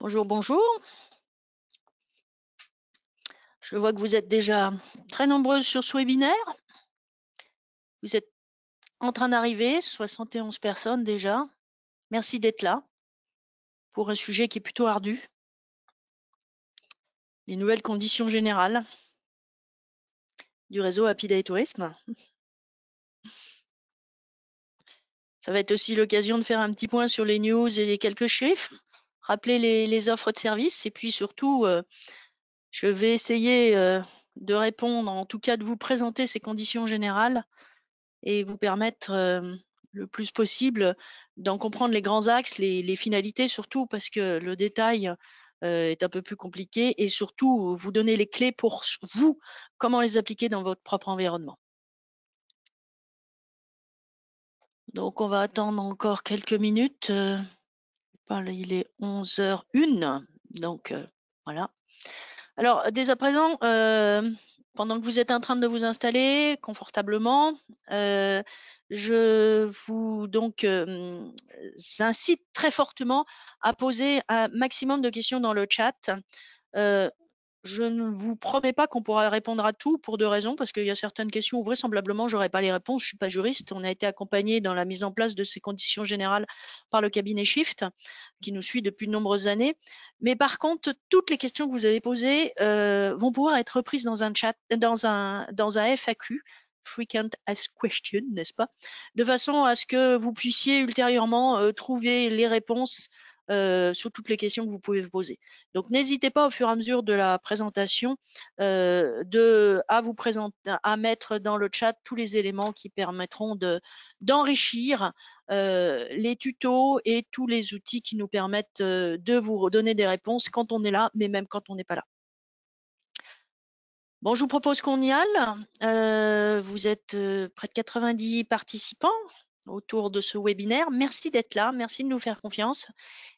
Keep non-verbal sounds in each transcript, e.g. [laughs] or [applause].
Bonjour, bonjour. Je vois que vous êtes déjà très nombreuses sur ce webinaire. Vous êtes en train d'arriver, 71 personnes déjà. Merci d'être là pour un sujet qui est plutôt ardu. Les nouvelles conditions générales du réseau Happy Day Tourisme. Ça va être aussi l'occasion de faire un petit point sur les news et les quelques chiffres rappeler les, offres de services et puis surtout, euh, je vais essayer euh, de répondre, en tout cas de vous présenter ces conditions générales et vous permettre euh, le plus possible d'en comprendre les grands axes, les, finalités surtout parce que le détail est un peu plus compliqué et surtout vous donner les clés pour vous, comment les appliquer dans votre propre environnement. Donc on va attendre encore quelques minutes il est 11h01. Donc, voilà. Alors, euh, dès à présent, euh, pendant que vous êtes en train de vous installer confortablement, euh, je vous donc mm, incite très fortement à poser un maximum de questions dans le chat. Je ne vous promets pas qu'on pourra répondre à tout pour deux raisons, parce qu'il y a certaines questions où vraisemblablement j'aurai pas les réponses. Je suis pas juriste. On a été accompagné dans la mise en place de ces conditions générales par le cabinet Shift, qui nous suit depuis de nombreuses années. Mais par contre, toutes les questions que vous avez posées euh, vont pouvoir être reprises dans un chat, dans un dans un FAQ, frequent Ask question, n'est-ce pas De façon à ce que vous puissiez ultérieurement euh, trouver les réponses euh, sur toutes les questions que vous pouvez vous poser. Donc n'hésitez pas au fur et à mesure de la présentation euh, à vous présenter, à mettre dans le chat tous les éléments qui permettront d'enrichir euh, les tutos et tous les outils qui nous permettent de vous donner des réponses quand on est là, mais même quand on n'est pas là. Bon, je vous propose qu'on y aille. vous êtes près de 90 participants autour de ce webinaire. Merci d'être là, merci de nous faire confiance.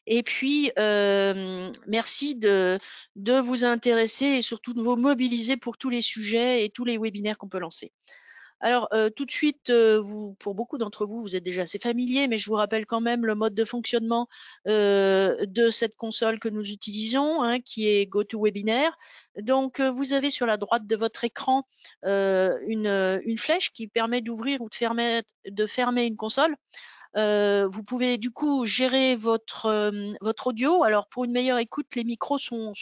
Et puis, euh, merci de, de vous intéresser et surtout de vous mobiliser pour tous les sujets et tous les webinaires qu'on peut lancer. Alors, euh, tout de suite, euh, pour beaucoup d'entre vous, vous êtes déjà assez familier, mais je vous rappelle quand même le mode de fonctionnement euh, de cette console que nous utilisons, hein, qui est GoToWebinar. Donc, vous avez sur la droite de votre écran une, flèche qui permet d'ouvrir ou de fermer une console. Euh, vous pouvez du coup gérer votre, euh, votre audio. Alors pour une meilleure écoute, les micros sont,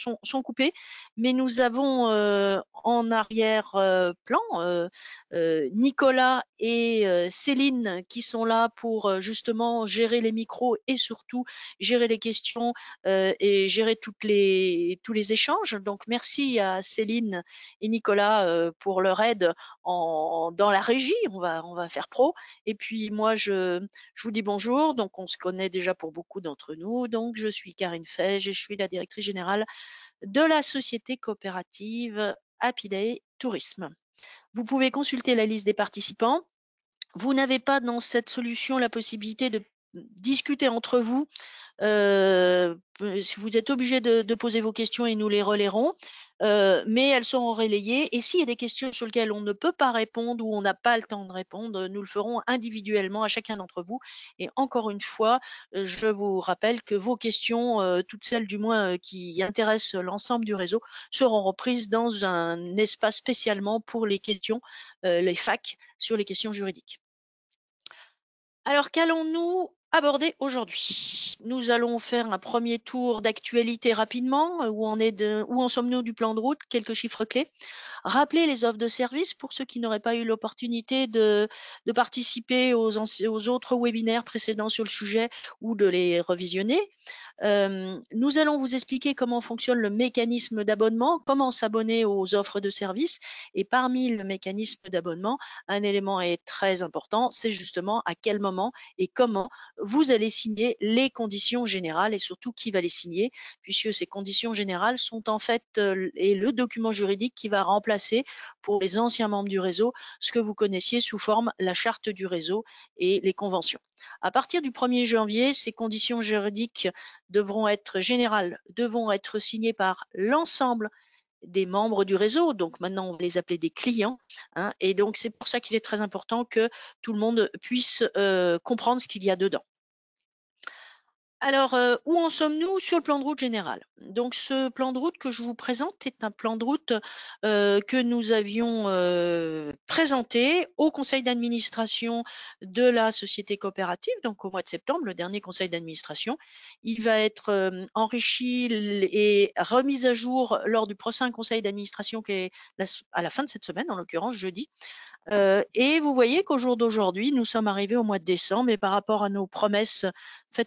coupés, mais nous avons euh, en arrière-plan Nicolas et Céline qui sont là pour justement gérer les micros et surtout gérer les questions et gérer toutes les, tous les échanges. Donc merci à Céline et Nicolas pour leur aide dans la régie. On va, on va faire pro. Et puis moi, je vous dis bonjour. Donc, on se connaît déjà pour beaucoup d'entre nous. Donc, je suis Karine Fège et je suis la directrice générale de la société coopérative Happy Day Tourisme. Vous pouvez consulter la liste des participants. Vous n'avez pas dans cette solution la possibilité de discuter entre vous. Euh, vous êtes obligé de, de, poser vos questions et nous les relayerons. Euh, mais elles seront relayées. Et s'il y a des questions sur lesquelles on ne peut pas répondre ou on n'a pas le temps de répondre, nous le ferons individuellement à chacun d'entre vous. Et encore une fois, euh, je vous rappelle que vos questions, euh, toutes celles du moins qui intéressent l'ensemble du réseau, seront reprises dans un espace spécialement pour les questions, les facs sur les questions juridiques. Alors, qu'allons-nous aborder aujourd'hui. Nous allons faire un premier tour d'actualité rapidement. Où, en où en sommes-nous du plan de route Quelques chiffres clés. Rappelez les offres de services pour ceux qui n'auraient pas eu l'opportunité de, participer aux, autres webinaires précédents sur le sujet ou de les revisionner. Euh, nous allons vous expliquer comment fonctionne le mécanisme d'abonnement, comment s'abonner aux offres de services. Et parmi le mécanisme d'abonnement, un élément est très important, c'est justement à quel moment et comment vous allez signer les conditions générales et surtout qui va les signer, puisque ces conditions générales sont en fait euh, et le document juridique qui va remplacer pour les anciens membres du réseau ce que vous connaissiez sous forme la charte du réseau et les conventions. À partir du 1er janvier, ces conditions juridiques devront être générales, devront être signées par l'ensemble des membres du réseau, donc maintenant on va les appeler des clients. Hein. et donc c'est pour ça qu'il est très important que tout le monde puisse euh, comprendre ce qu'il y a dedans. Alors, euh, où en sommes-nous sur le plan de route général Donc, ce plan de route que je vous présente est un plan de route euh, que nous avions euh, présenté au conseil d'administration de la société coopérative, donc au mois de septembre, le dernier conseil d'administration. Il va être enrichi et remis à jour lors du prochain conseil d'administration qui est à la fin de cette semaine, en l'occurrence jeudi. et vous voyez qu'au jour d'aujourd'hui, nous sommes arrivés au mois de décembre et par rapport à nos promesses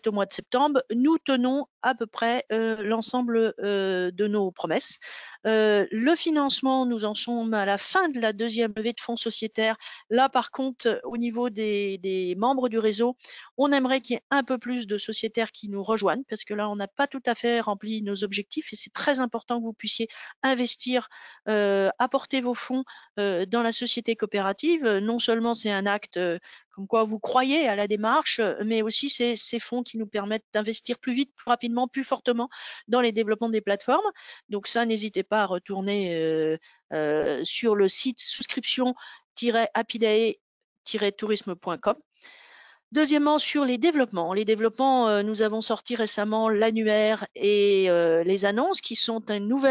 au mois de septembre, nous tenons à peu près euh, l'ensemble euh, de nos promesses. Euh, le financement, nous en sommes à la fin de la deuxième levée de fonds sociétaires. Là, par contre, euh, au niveau des, membres du réseau, on aimerait qu'il y ait un peu plus de sociétaires qui nous rejoignent parce que là, on n'a pas tout à fait rempli nos objectifs et c'est très important que vous puissiez investir, euh, apporter vos fonds dans la société coopérative. Non seulement c'est un acte comme quoi vous croyez à la démarche, mais aussi c'est ces fonds qui nous permettent d'investir plus vite, plus rapidement, plus fortement dans les développements des plateformes. Donc ça, n'hésitez pas pas retourner sur le site souscription-apidae-tourisme.com. Deuxièmement, sur les développements. Les développements, nous avons sorti récemment l'annuaire et les annonces qui sont un, nouveau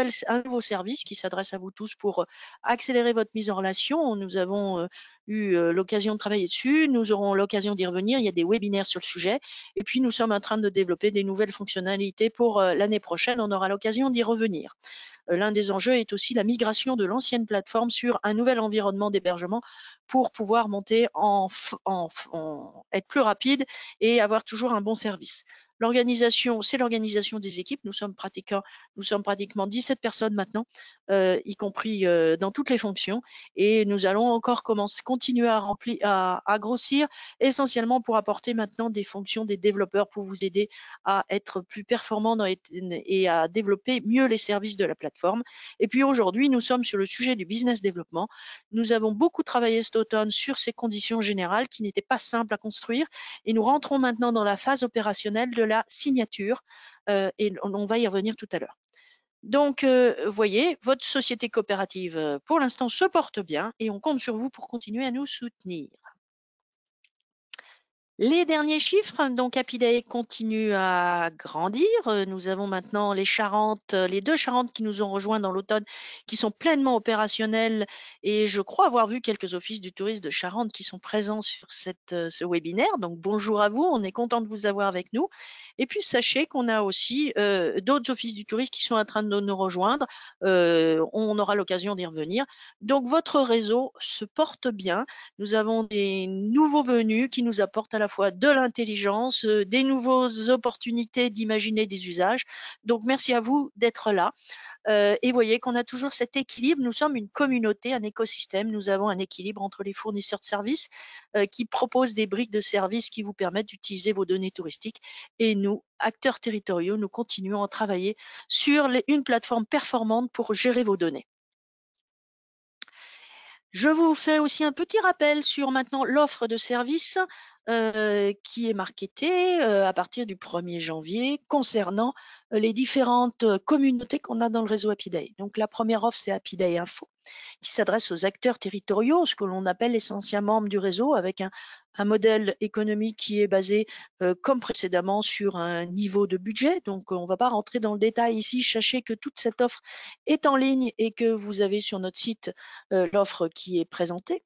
service qui s'adresse à vous tous pour accélérer votre mise en relation. Nous avons eu l'occasion de travailler dessus. Nous aurons l'occasion d'y revenir. Il y a des webinaires sur le sujet. Et puis, nous sommes en train de développer des nouvelles fonctionnalités pour l'année prochaine. On aura l'occasion d'y revenir l'un des enjeux est aussi la migration de l'ancienne plateforme sur un nouvel environnement d'hébergement pour pouvoir monter en, en, être plus rapide et avoir toujours un bon service. L'organisation, c'est l'organisation des équipes. Nous sommes pratiquants, nous sommes pratiquement 17 personnes maintenant, euh, y compris euh, dans toutes les fonctions. Et nous allons encore commencer, continuer à, remplir, à, grossir, essentiellement pour apporter maintenant des fonctions des développeurs pour vous aider à être plus performants et, à développer mieux les services de la plateforme. Et puis aujourd'hui, nous sommes sur le sujet du business développement. Nous avons beaucoup travaillé cet automne sur ces conditions générales qui n'étaient pas simples à construire et nous rentrons maintenant dans la phase opérationnelle de la signature euh, et on va y revenir tout à l'heure. Donc, euh, voyez, votre société coopérative, euh, pour l'instant, se porte bien et on compte sur vous pour continuer à nous soutenir. Les derniers chiffres, hein, donc Apidae continue à grandir. Euh, nous avons maintenant les Charentes, euh, les deux Charentes qui nous ont rejoints dans l'automne, qui sont pleinement opérationnelles. Et je crois avoir vu quelques offices du tourisme de Charente qui sont présents sur euh, ce webinaire. Donc bonjour à vous, on est content de vous avoir avec nous. Et puis sachez qu'on a aussi d'autres offices du tourisme qui sont en train de nous rejoindre. on aura l'occasion d'y revenir. Donc votre réseau se porte bien. Nous avons des nouveaux venus qui nous apportent à la fois de l'intelligence, euh, des nouvelles opportunités d'imaginer des usages. Donc, merci à vous d'être là. Euh, et voyez qu'on a toujours cet équilibre. Nous sommes une communauté, un écosystème. Nous avons un équilibre entre les fournisseurs de services euh, qui proposent des briques de services qui vous permettent d'utiliser vos données touristiques. Et nous, acteurs territoriaux, nous continuons à travailler sur une plateforme performante pour gérer vos données. Je vous fais aussi un petit rappel sur maintenant l'offre de service euh, qui est marketée euh, à partir du 1er janvier concernant euh, les différentes communautés qu'on a dans le réseau Happy Day. Donc la première offre, c'est Happy Day Info qui s'adresse aux acteurs territoriaux, ce que l'on appelle essentiellement membres du réseau, avec un, modèle économique qui est basé, euh, comme précédemment, sur un niveau de budget. Donc, on ne va pas rentrer dans le détail ici. Sachez que toute cette offre est en ligne et que vous avez sur notre site euh, l'offre qui est présentée.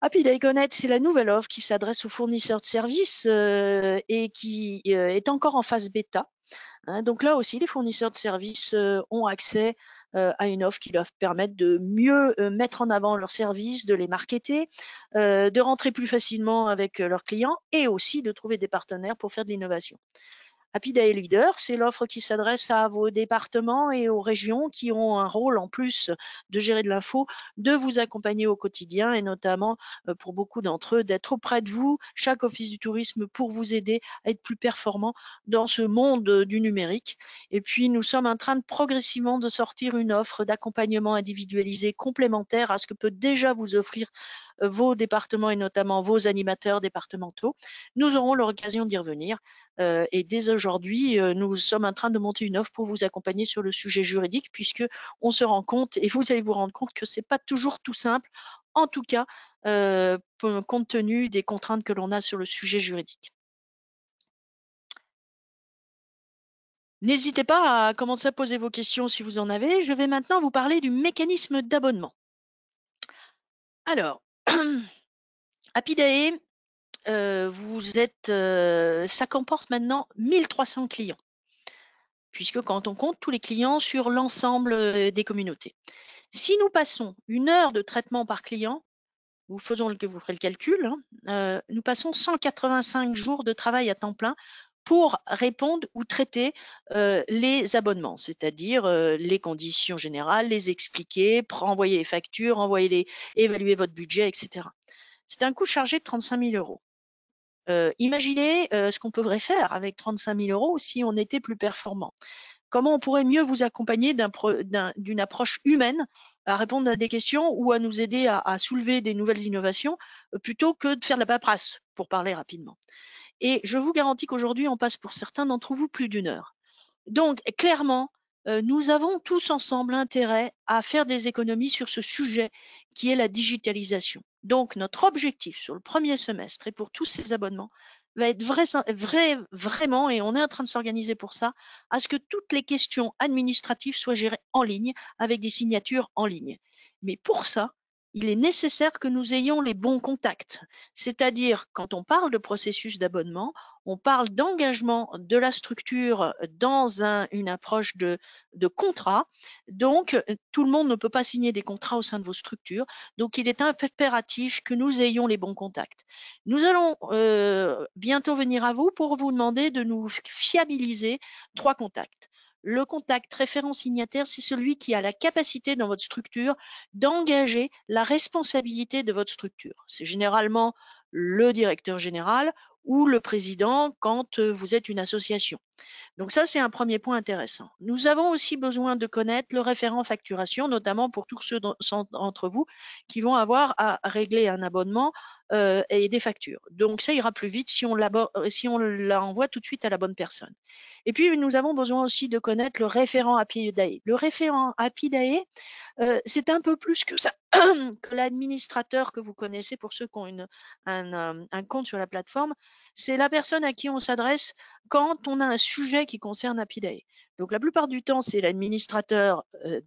Happy Day Connect, c'est la nouvelle offre qui s'adresse aux fournisseurs de services euh, et qui est encore en phase bêta. Hein. donc là aussi, les fournisseurs de services ont accès euh, à une offre qui leur permette de mieux euh, mettre en avant leurs services, de les marketer, euh, de rentrer plus facilement avec leurs clients et aussi de trouver des partenaires pour faire de l'innovation. Happy Day Leader, c'est l'offre qui s'adresse à vos départements et aux régions qui ont un rôle en plus de gérer de l'info, de vous accompagner au quotidien et notamment euh, pour beaucoup d'entre eux d'être auprès de vous, chaque office du tourisme pour vous aider à être plus performant dans ce monde du numérique. Et puis nous sommes en train de progressivement de sortir une offre d'accompagnement individualisé complémentaire à ce que peut déjà vous offrir vos départements et notamment vos animateurs départementaux. Nous aurons l'occasion d'y revenir euh, et dès aujourd'hui, euh, nous sommes en train de monter une offre pour vous accompagner sur le sujet juridique puisque on se rend compte et vous allez vous rendre compte que ce n'est pas toujours tout simple. En tout cas, euh, compte tenu des contraintes que l'on a sur le sujet juridique. N'hésitez pas à commencer à poser vos questions si vous en avez. Je vais maintenant vous parler du mécanisme d'abonnement. Alors, [clears throat] Apidae, euh, vous êtes, euh, ça comporte maintenant 1300 clients, puisque quand on compte tous les clients sur l'ensemble euh, des communautés. Si nous passons une heure de traitement par client, vous le, vous ferez le calcul, hein, nous passons 185 jours de travail à temps plein pour répondre ou traiter les abonnements, c'est-à-dire les conditions générales, les expliquer, envoyer les factures, envoyer les, évaluer votre budget, etc. C'est un coût chargé de 35 000 euros. imaginez ce qu'on pourrait faire avec 35 000 euros si on était plus performant. Comment on pourrait mieux vous accompagner d'une approche humaine à répondre à des questions ou à nous aider à, à soulever des nouvelles innovations plutôt que de faire de la paperasse, pour parler rapidement. Et je vous garantis qu'aujourd'hui, on passe pour certains d'entre vous plus d'une heure. Donc, clairement, euh, nous avons tous ensemble intérêt à faire des économies sur ce sujet qui est la digitalisation. Donc, notre objectif sur le premier semestre et pour tous ces abonnements va être vraiment, et on est en train de s'organiser pour ça, à ce que toutes les questions administratives soient gérées en ligne avec des signatures en ligne. Mais pour ça, il est nécessaire que nous ayons les bons contacts. C'est-à-dire, quand on parle de processus d'abonnement, on parle d'engagement de la structure dans une approche de, contrat. Donc, euh, tout le monde ne peut pas signer des contrats au sein de vos structures. Donc, il est impératif que nous ayons les bons contacts. Nous allons euh, bientôt venir à vous pour vous demander de nous fiabiliser trois contacts. Le contact référent signataire, c'est celui qui a la capacité dans votre structure d'engager la responsabilité de votre structure. C'est généralement le directeur général ou le président quand euh, vous êtes une association. Donc ça, c'est un premier point intéressant. Nous avons aussi besoin de connaître le référent facturation, notamment pour tous ceux d'entre vous qui vont avoir à régler un abonnement euh, et des factures. Donc ça ira plus vite si on, euh, si on la tout de suite à la bonne personne. Et puis nous avons besoin aussi de connaître le référent API DAE. Le référent API DAE, euh, c'est un peu plus que ça [clears throat] que l'administrateur que vous connaissez pour ceux qui ont une, un, compte sur la plateforme. C'est la personne à qui on s'adresse quand on a un sujet qui concerne API DAE. Donc la plupart du temps, c'est l'administrateur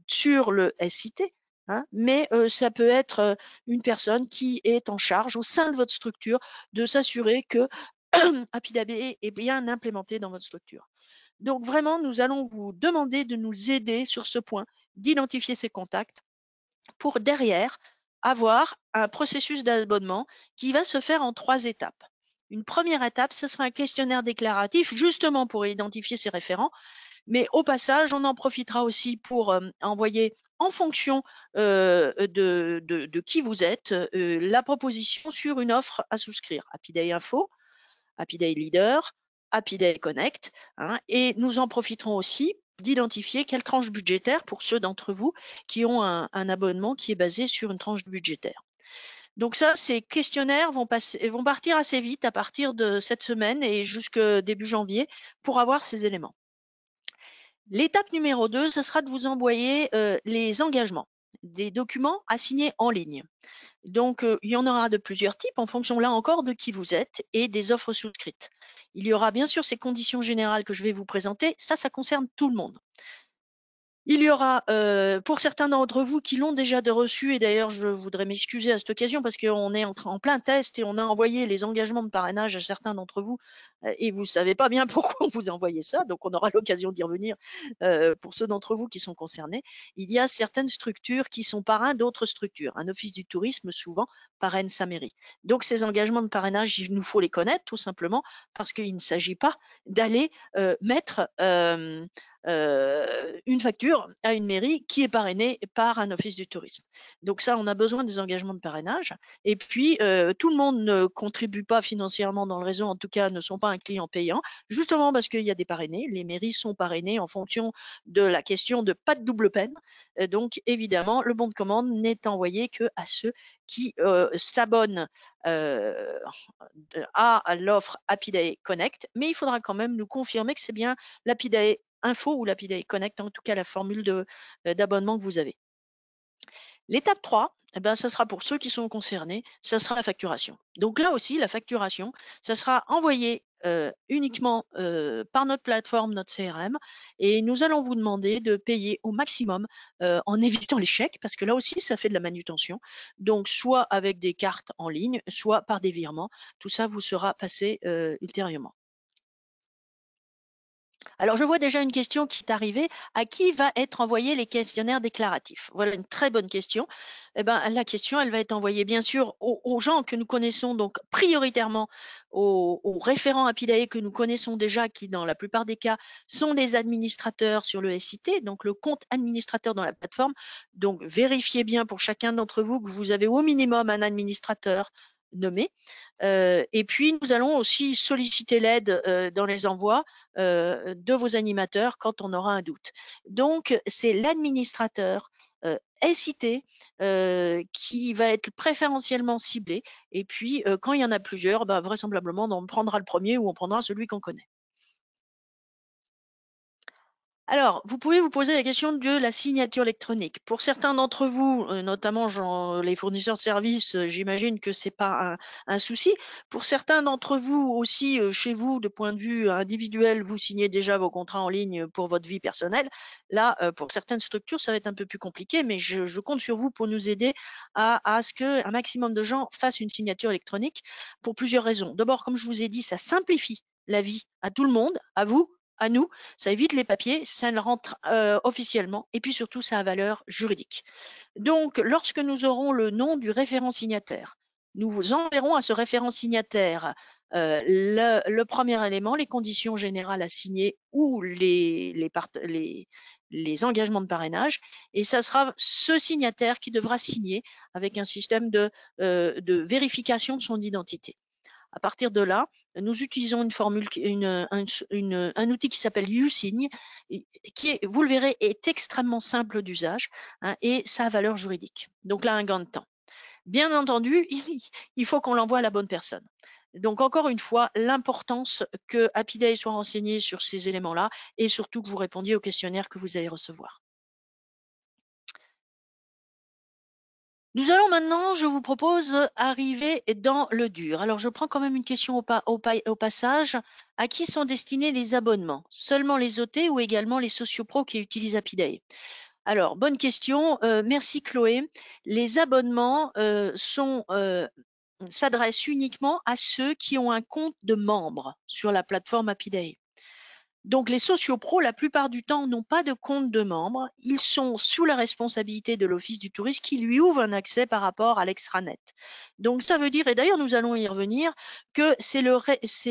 sur le SIT, Hein, mais ça peut être une personne qui est en charge au sein de votre structure de s'assurer que [clears throat] APIDAB est bien implémenté dans votre structure. Donc vraiment, nous allons vous demander de nous aider sur ce point, d'identifier ces contacts pour derrière avoir un processus d'abonnement qui va se faire en trois étapes. Une première étape, ce sera un questionnaire déclaratif justement pour identifier ces référents mais au passage, on en profitera aussi pour euh, envoyer en fonction euh, de, qui vous êtes euh, la proposition sur une offre à souscrire. Happy Day Info, Happy Day Leader, Happy Day Connect. Hein, et nous en profiterons aussi d'identifier quelle tranche budgétaire pour ceux d'entre vous qui ont un, abonnement qui est basé sur une tranche budgétaire. Donc ça, ces questionnaires vont, passer, vont partir assez vite à partir de cette semaine et jusqu'au début janvier pour avoir ces éléments. L'étape numéro 2, ce sera de vous envoyer euh, les engagements, des documents à signer en ligne. Donc, euh, il y en aura de plusieurs types en fonction, là encore, de qui vous êtes et des offres souscrites. Il y aura bien sûr ces conditions générales que je vais vous présenter. Ça, ça concerne tout le monde. Il y aura, euh, pour certains d'entre vous qui l'ont déjà reçu, et d'ailleurs je voudrais m'excuser à cette occasion parce qu'on est en, en, plein test et on a envoyé les engagements de parrainage à certains d'entre vous euh, et vous ne savez pas bien [laughs] pourquoi on vous a envoyé ça, donc on aura l'occasion d'y revenir euh, pour ceux d'entre vous qui sont concernés. Il y a certaines structures qui sont parrains d'autres structures. Un office du tourisme souvent parraine sa mairie. Donc ces engagements de parrainage, il nous faut les connaître tout simplement parce qu'il ne s'agit pas d'aller mettre une facture à une mairie qui est parrainée par un office du tourisme. Donc ça, on a besoin des engagements de parrainage. Et puis, tout le monde ne contribue pas financièrement dans le réseau, en tout cas, ne sont pas un client payant, justement parce qu'il y a des parrainés. Les mairies sont parrainées en fonction de la question de pas de double peine. donc, évidemment, le bon de commande n'est envoyé que à ceux qui s'abonnent à l'offre Day Connect, mais il faudra quand même nous confirmer que c'est bien l'Apidae info ou l'API Connect, en tout cas la formule euh, d'abonnement que vous avez. L'étape 3, eh ben, ça sera pour ceux qui sont concernés, ça sera la facturation. Donc là aussi, la facturation, ça sera envoyé euh, uniquement euh, par notre plateforme, notre CRM, et nous allons vous demander de payer au maximum en évitant l'échec, parce que là aussi, ça fait de la manutention. Donc, soit avec des cartes en ligne, soit par des virements. Tout ça vous sera passé ultérieurement. Alors, je vois déjà une question qui est arrivée. À qui va être envoyé les questionnaires déclaratifs Voilà une très bonne question. Eh ben, la question, elle va être envoyée bien sûr aux, gens que nous connaissons, donc prioritairement aux, référents PIDAE que nous connaissons déjà, qui dans la plupart des cas sont les administrateurs sur le SIT, donc le compte administrateur dans la plateforme. Donc, vérifiez bien pour chacun d'entre vous que vous avez au minimum un administrateur, nommés. Euh, et puis, nous allons aussi solliciter l'aide euh, dans les envois euh, de vos animateurs quand on aura un doute. Donc, c'est l'administrateur SIT qui va être préférentiellement ciblé. Et puis, quand il y en a plusieurs, bah, vraisemblablement, on prendra le premier ou on prendra celui qu'on connaît. Alors, vous pouvez vous poser la question de la signature électronique. Pour certains d'entre vous, euh, notamment les fournisseurs de services, euh, j'imagine que ce n'est pas un, souci. Pour certains d'entre vous aussi, euh, chez vous, de point de vue individuel, vous signez déjà vos contrats en ligne pour votre vie personnelle. Là, pour certaines structures, ça va être un peu plus compliqué, mais je, compte sur vous pour nous aider à, à ce qu'un maximum de gens fassent une signature électronique pour plusieurs raisons. D'abord, comme je vous ai dit, ça simplifie la vie à tout le monde, à vous, à nous, ça évite les papiers, ça le rentre euh, officiellement et puis surtout ça a valeur juridique. Donc lorsque nous aurons le nom du référent signataire, nous enverrons à ce référent signataire euh, le, premier élément, les conditions générales à signer ou les, engagements de parrainage. Et ça sera ce signataire qui devra signer avec un système de euh, vérification de son identité. À partir de là, nous utilisons une formule, un outil qui s'appelle USign, qui, vous le verrez, est extrêmement simple d'usage hein, et sa valeur juridique. Donc là, un gain de temps. Bien entendu, [laughs] il faut qu'on l'envoie à la bonne personne. Donc, encore une fois, l'importance que Happy Day soit renseigné sur ces éléments-là et surtout que vous répondiez au questionnaire que vous allez recevoir. Nous allons maintenant, je vous propose, euh, arriver dans le dur. Alors, je prends quand même une question au, passage. À qui sont destinés les abonnements Seulement les OT ou également les sociopros qui utilisent Apiday alors, bonne question. Euh, merci Chloé. Les abonnements euh, s'adressent uniquement à ceux qui ont un compte de membre sur la plateforme Happy donc les sociopros, la plupart du temps, n'ont pas de compte de membre. Ils sont sous la responsabilité de l'Office du tourisme qui lui ouvre un accès par rapport à l'extranet. Donc ça veut dire, et d'ailleurs nous allons y revenir, que c'est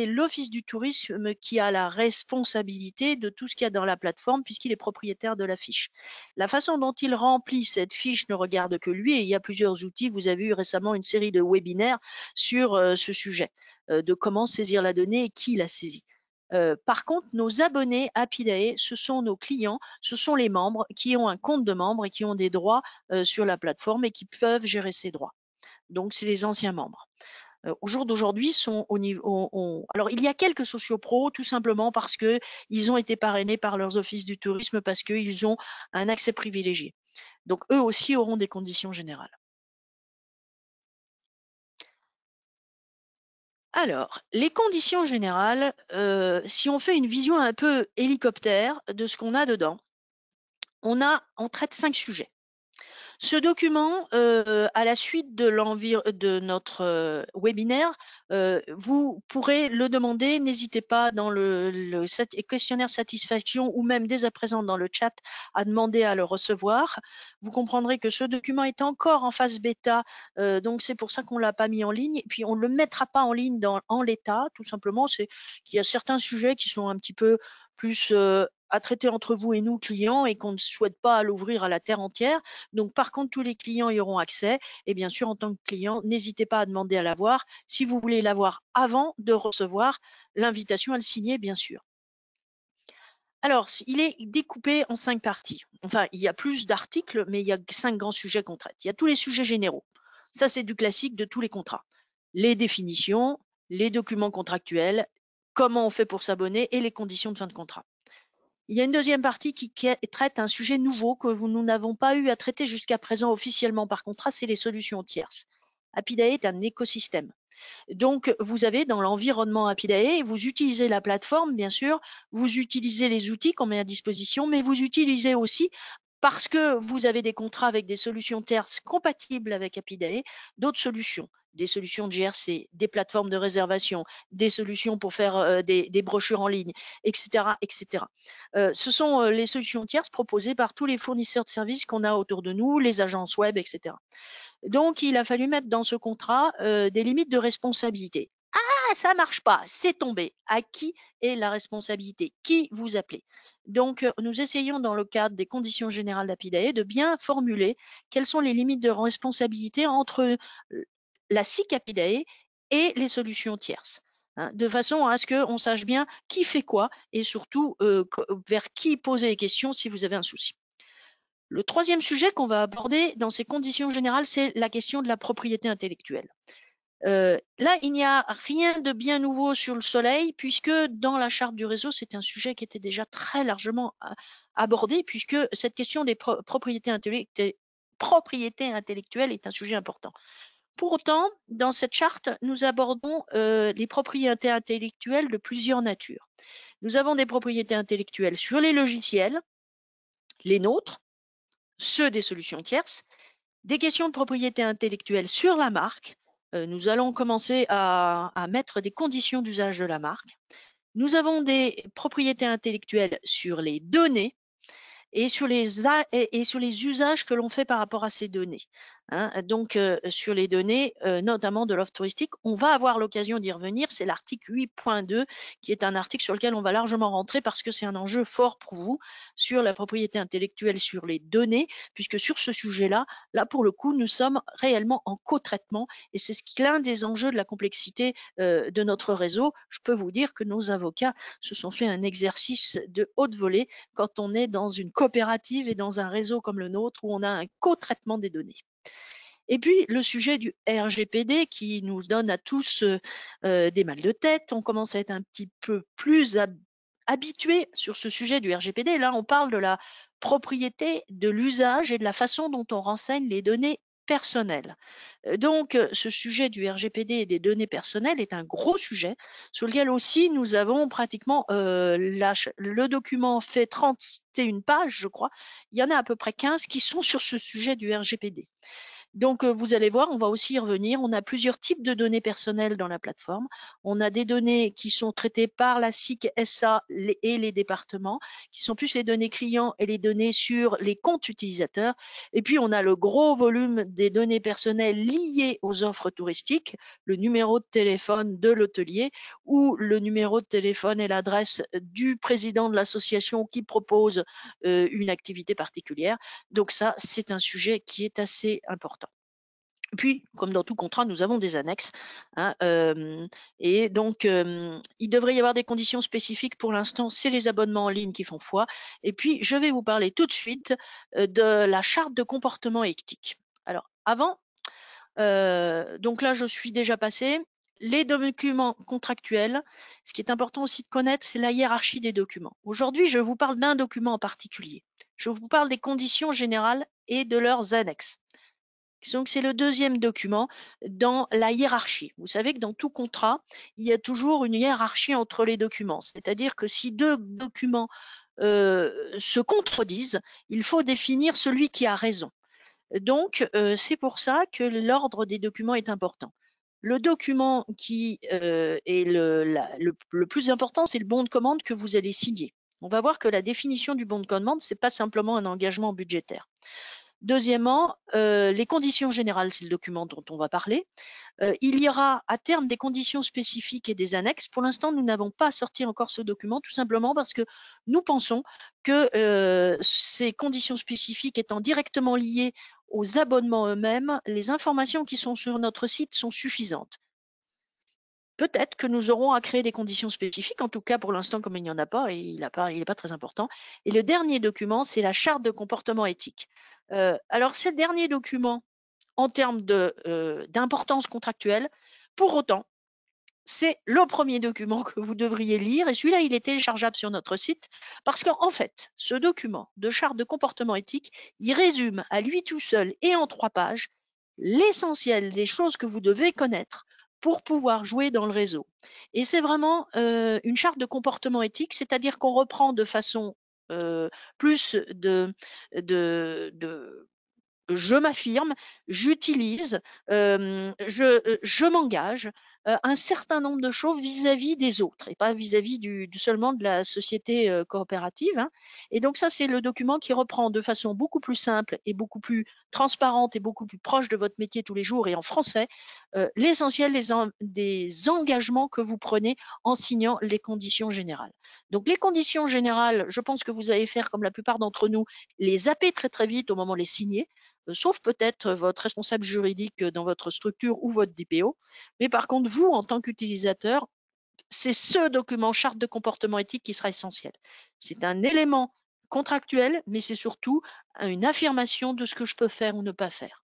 l'Office du tourisme qui a la responsabilité de tout ce qu'il y a dans la plateforme puisqu'il est propriétaire de la fiche. La façon dont il remplit cette fiche ne regarde que lui et il y a plusieurs outils. Vous avez eu récemment une série de webinaires sur euh, ce sujet, euh, de comment saisir la donnée et qui la saisit. Euh, par contre, nos abonnés à Pidae, ce sont nos clients, ce sont les membres qui ont un compte de membres et qui ont des droits euh, sur la plateforme et qui peuvent gérer ces droits. Donc, c'est les anciens membres. Euh, au jour d'aujourd'hui, sont au niveau. Alors, il y a quelques sociopros, tout simplement parce que ils ont été parrainés par leurs offices du tourisme, parce qu'ils ont un accès privilégié. Donc, eux aussi auront des conditions générales. Alors, les conditions générales, euh, si on fait une vision un peu hélicoptère de ce qu'on a dedans, on a, on traite cinq sujets. Ce document, euh, à la suite de, de notre euh, webinaire, euh, vous pourrez le demander. N'hésitez pas dans le, le, questionnaire satisfaction ou même dès à présent dans le chat à demander à le recevoir. Vous comprendrez que ce document est encore en phase bêta, donc c'est pour ça qu'on ne l'a pas mis en ligne. Et puis on ne le mettra pas en ligne dans, en l'état, tout simplement. C'est qu'il y a certains sujets qui sont un petit peu plus à traiter entre vous et nous, clients, et qu'on ne souhaite pas l'ouvrir à la terre entière. Donc, par contre, tous les clients y auront accès. Et bien sûr, en tant que client, n'hésitez pas à demander à l'avoir si vous voulez l'avoir avant de recevoir l'invitation à le signer, bien sûr. Alors, il est découpé en cinq parties. Enfin, il y a plus d'articles, mais il y a cinq grands sujets qu'on traite. Il y a tous les sujets généraux. Ça, c'est du classique de tous les contrats. Les définitions, les documents contractuels, comment on fait pour s'abonner et les conditions de fin de contrat. Il y a une deuxième partie qui traite un sujet nouveau que nous n'avons pas eu à traiter jusqu'à présent officiellement par contrat, c'est les solutions tierces. Apidae est un écosystème. Donc, vous avez dans l'environnement Apidae, vous utilisez la plateforme, bien sûr, vous utilisez les outils qu'on met à disposition, mais vous utilisez aussi parce que vous avez des contrats avec des solutions tierces compatibles avec Apidae, d'autres solutions des solutions de GRC, des plateformes de réservation, des solutions pour faire euh, des, brochures en ligne, etc. etc. Euh, ce sont euh, les solutions tierces proposées par tous les fournisseurs de services qu'on a autour de nous, les agences web, etc. Donc, il a fallu mettre dans ce contrat des limites de responsabilité ça marche pas, c'est tombé. À qui est la responsabilité Qui vous appelez Donc, euh, nous essayons dans le cadre des conditions générales d'APIDAE de bien formuler quelles sont les limites de responsabilité entre euh, la SIC APIDAE et les solutions tierces. Hein, de façon à ce qu'on sache bien qui fait quoi et surtout euh, vers qui poser les questions si vous avez un souci. Le troisième sujet qu'on va aborder dans ces conditions générales, c'est la question de la propriété intellectuelle. Euh, là, il n'y a rien de bien nouveau sur le soleil, puisque dans la charte du réseau, c'est un sujet qui était déjà très largement euh, abordé, puisque cette question des propriétés, intellectuelles, est un sujet important. Pourtant, dans cette charte, nous abordons euh, les propriétés intellectuelles de plusieurs natures. Nous avons des propriétés intellectuelles sur les logiciels, les nôtres, ceux des solutions tierces, des questions de propriété intellectuelle sur la marque, euh, nous allons commencer à, mettre des conditions d'usage de la marque. Nous avons des propriétés intellectuelles sur les données et, sur les usages que l'on fait par rapport à ces données. Hein, donc, sur les données, notamment de l'offre touristique, on va avoir l'occasion d'y revenir. C'est l'article 8.2 qui est un article sur lequel on va largement rentrer parce que c'est un enjeu fort pour vous sur la propriété intellectuelle, sur les données, puisque sur ce sujet-là, là, pour le coup, nous sommes réellement en co-traitement et c'est ce l'un des enjeux de la complexité de notre réseau. Je peux vous dire que nos avocats se sont fait un exercice de haute volée quand on est dans une coopérative et dans un réseau comme le nôtre où on a un co-traitement des données. Et puis le sujet du RGPD qui nous donne à tous euh, euh, des mal de tête, on commence à être un petit peu plus habitué sur ce sujet du RGPD. Là, on parle de la propriété, de l'usage et de la façon dont on renseigne les données personnel. Euh, donc, euh, ce sujet du RGPD et des données personnelles est un gros sujet sur lequel aussi nous avons pratiquement euh, le document fait 31 pages, je crois. Il y en a à peu près 15 qui sont sur ce sujet du RGPD. Donc, euh, vous allez voir, on va aussi y revenir. On a plusieurs types de données personnelles dans la plateforme. On a des données qui sont traitées par la SIC SA et les départements, qui sont plus les données clients et les données sur les comptes utilisateurs. Et puis, on a le gros volume des données personnelles liées aux offres touristiques, le numéro de téléphone de l'hôtelier ou le numéro de téléphone et l'adresse du président de l'association qui propose euh, une activité particulière. Donc ça, c'est un sujet qui est assez important. Puis, comme dans tout contrat, nous avons des annexes. Hein, euh, et donc, euh, il devrait y avoir des conditions spécifiques. Pour l'instant, c'est les abonnements en ligne qui font foi. Et puis, je vais vous parler tout de suite euh, de la charte de comportement éthique. Alors, avant, donc là, je suis déjà passé. Les documents contractuels, ce qui est important aussi de connaître, c'est la hiérarchie des documents. Aujourd'hui, je vous parle d'un document en particulier. Je vous parle des conditions générales et de leurs annexes. Donc, c'est le deuxième document dans la hiérarchie. Vous savez que dans tout contrat, il y a toujours une hiérarchie entre les documents. C'est-à-dire que si deux documents euh, se contredisent, il faut définir celui qui a raison. Donc, euh, c'est pour ça que l'ordre des documents est important. Le document qui euh, est le, le plus important, c'est le bon de commande que vous allez signer. On va voir que la définition du bon de commande, ce n'est pas simplement un engagement budgétaire. Deuxièmement, euh, les conditions générales, c'est le document dont on va parler. Euh, il y aura à terme des conditions spécifiques et des annexes. Pour l'instant, nous n'avons pas sorti encore ce document, tout simplement parce que nous pensons que euh, ces conditions spécifiques étant directement liées aux abonnements eux-mêmes, les informations qui sont sur notre site sont suffisantes peut-être que nous aurons à créer des conditions spécifiques. En tout cas, pour l'instant, comme il n'y en a pas, et il n'est pas, très important. Et le dernier document, c'est la charte de comportement éthique. Euh, alors, c'est le dernier document en termes euh, d'importance contractuelle, pour autant, c'est le premier document que vous devriez lire et celui-là, il est téléchargeable sur notre site parce qu'en fait, ce document de charte de comportement éthique, il résume à lui tout seul et en trois pages l'essentiel des choses que vous devez connaître pour pouvoir jouer dans le réseau. Et c'est vraiment une charte de comportement éthique, c'est-à-dire qu'on reprend de façon plus de, de, je m'affirme, j'utilise, je, je m'engage, euh, un certain nombre de choses vis-à-vis des autres et pas vis-à-vis du, seulement de la société euh, coopérative. Hein. Et donc ça, c'est le document qui reprend de façon beaucoup plus simple et beaucoup plus transparente et beaucoup plus proche de votre métier tous les jours et en français euh, l'essentiel des, des engagements que vous prenez en signant les conditions générales. Donc les conditions générales, je pense que vous allez faire comme la plupart d'entre nous, les zapper très très vite au moment de les signer. Euh, sauf peut-être euh, votre responsable juridique euh, dans votre structure ou votre DPO. Mais par contre, vous, en tant qu'utilisateur, c'est ce document charte de comportement éthique qui sera essentiel. C'est un élément contractuel, mais c'est surtout une affirmation de ce que je peux faire ou ne pas faire.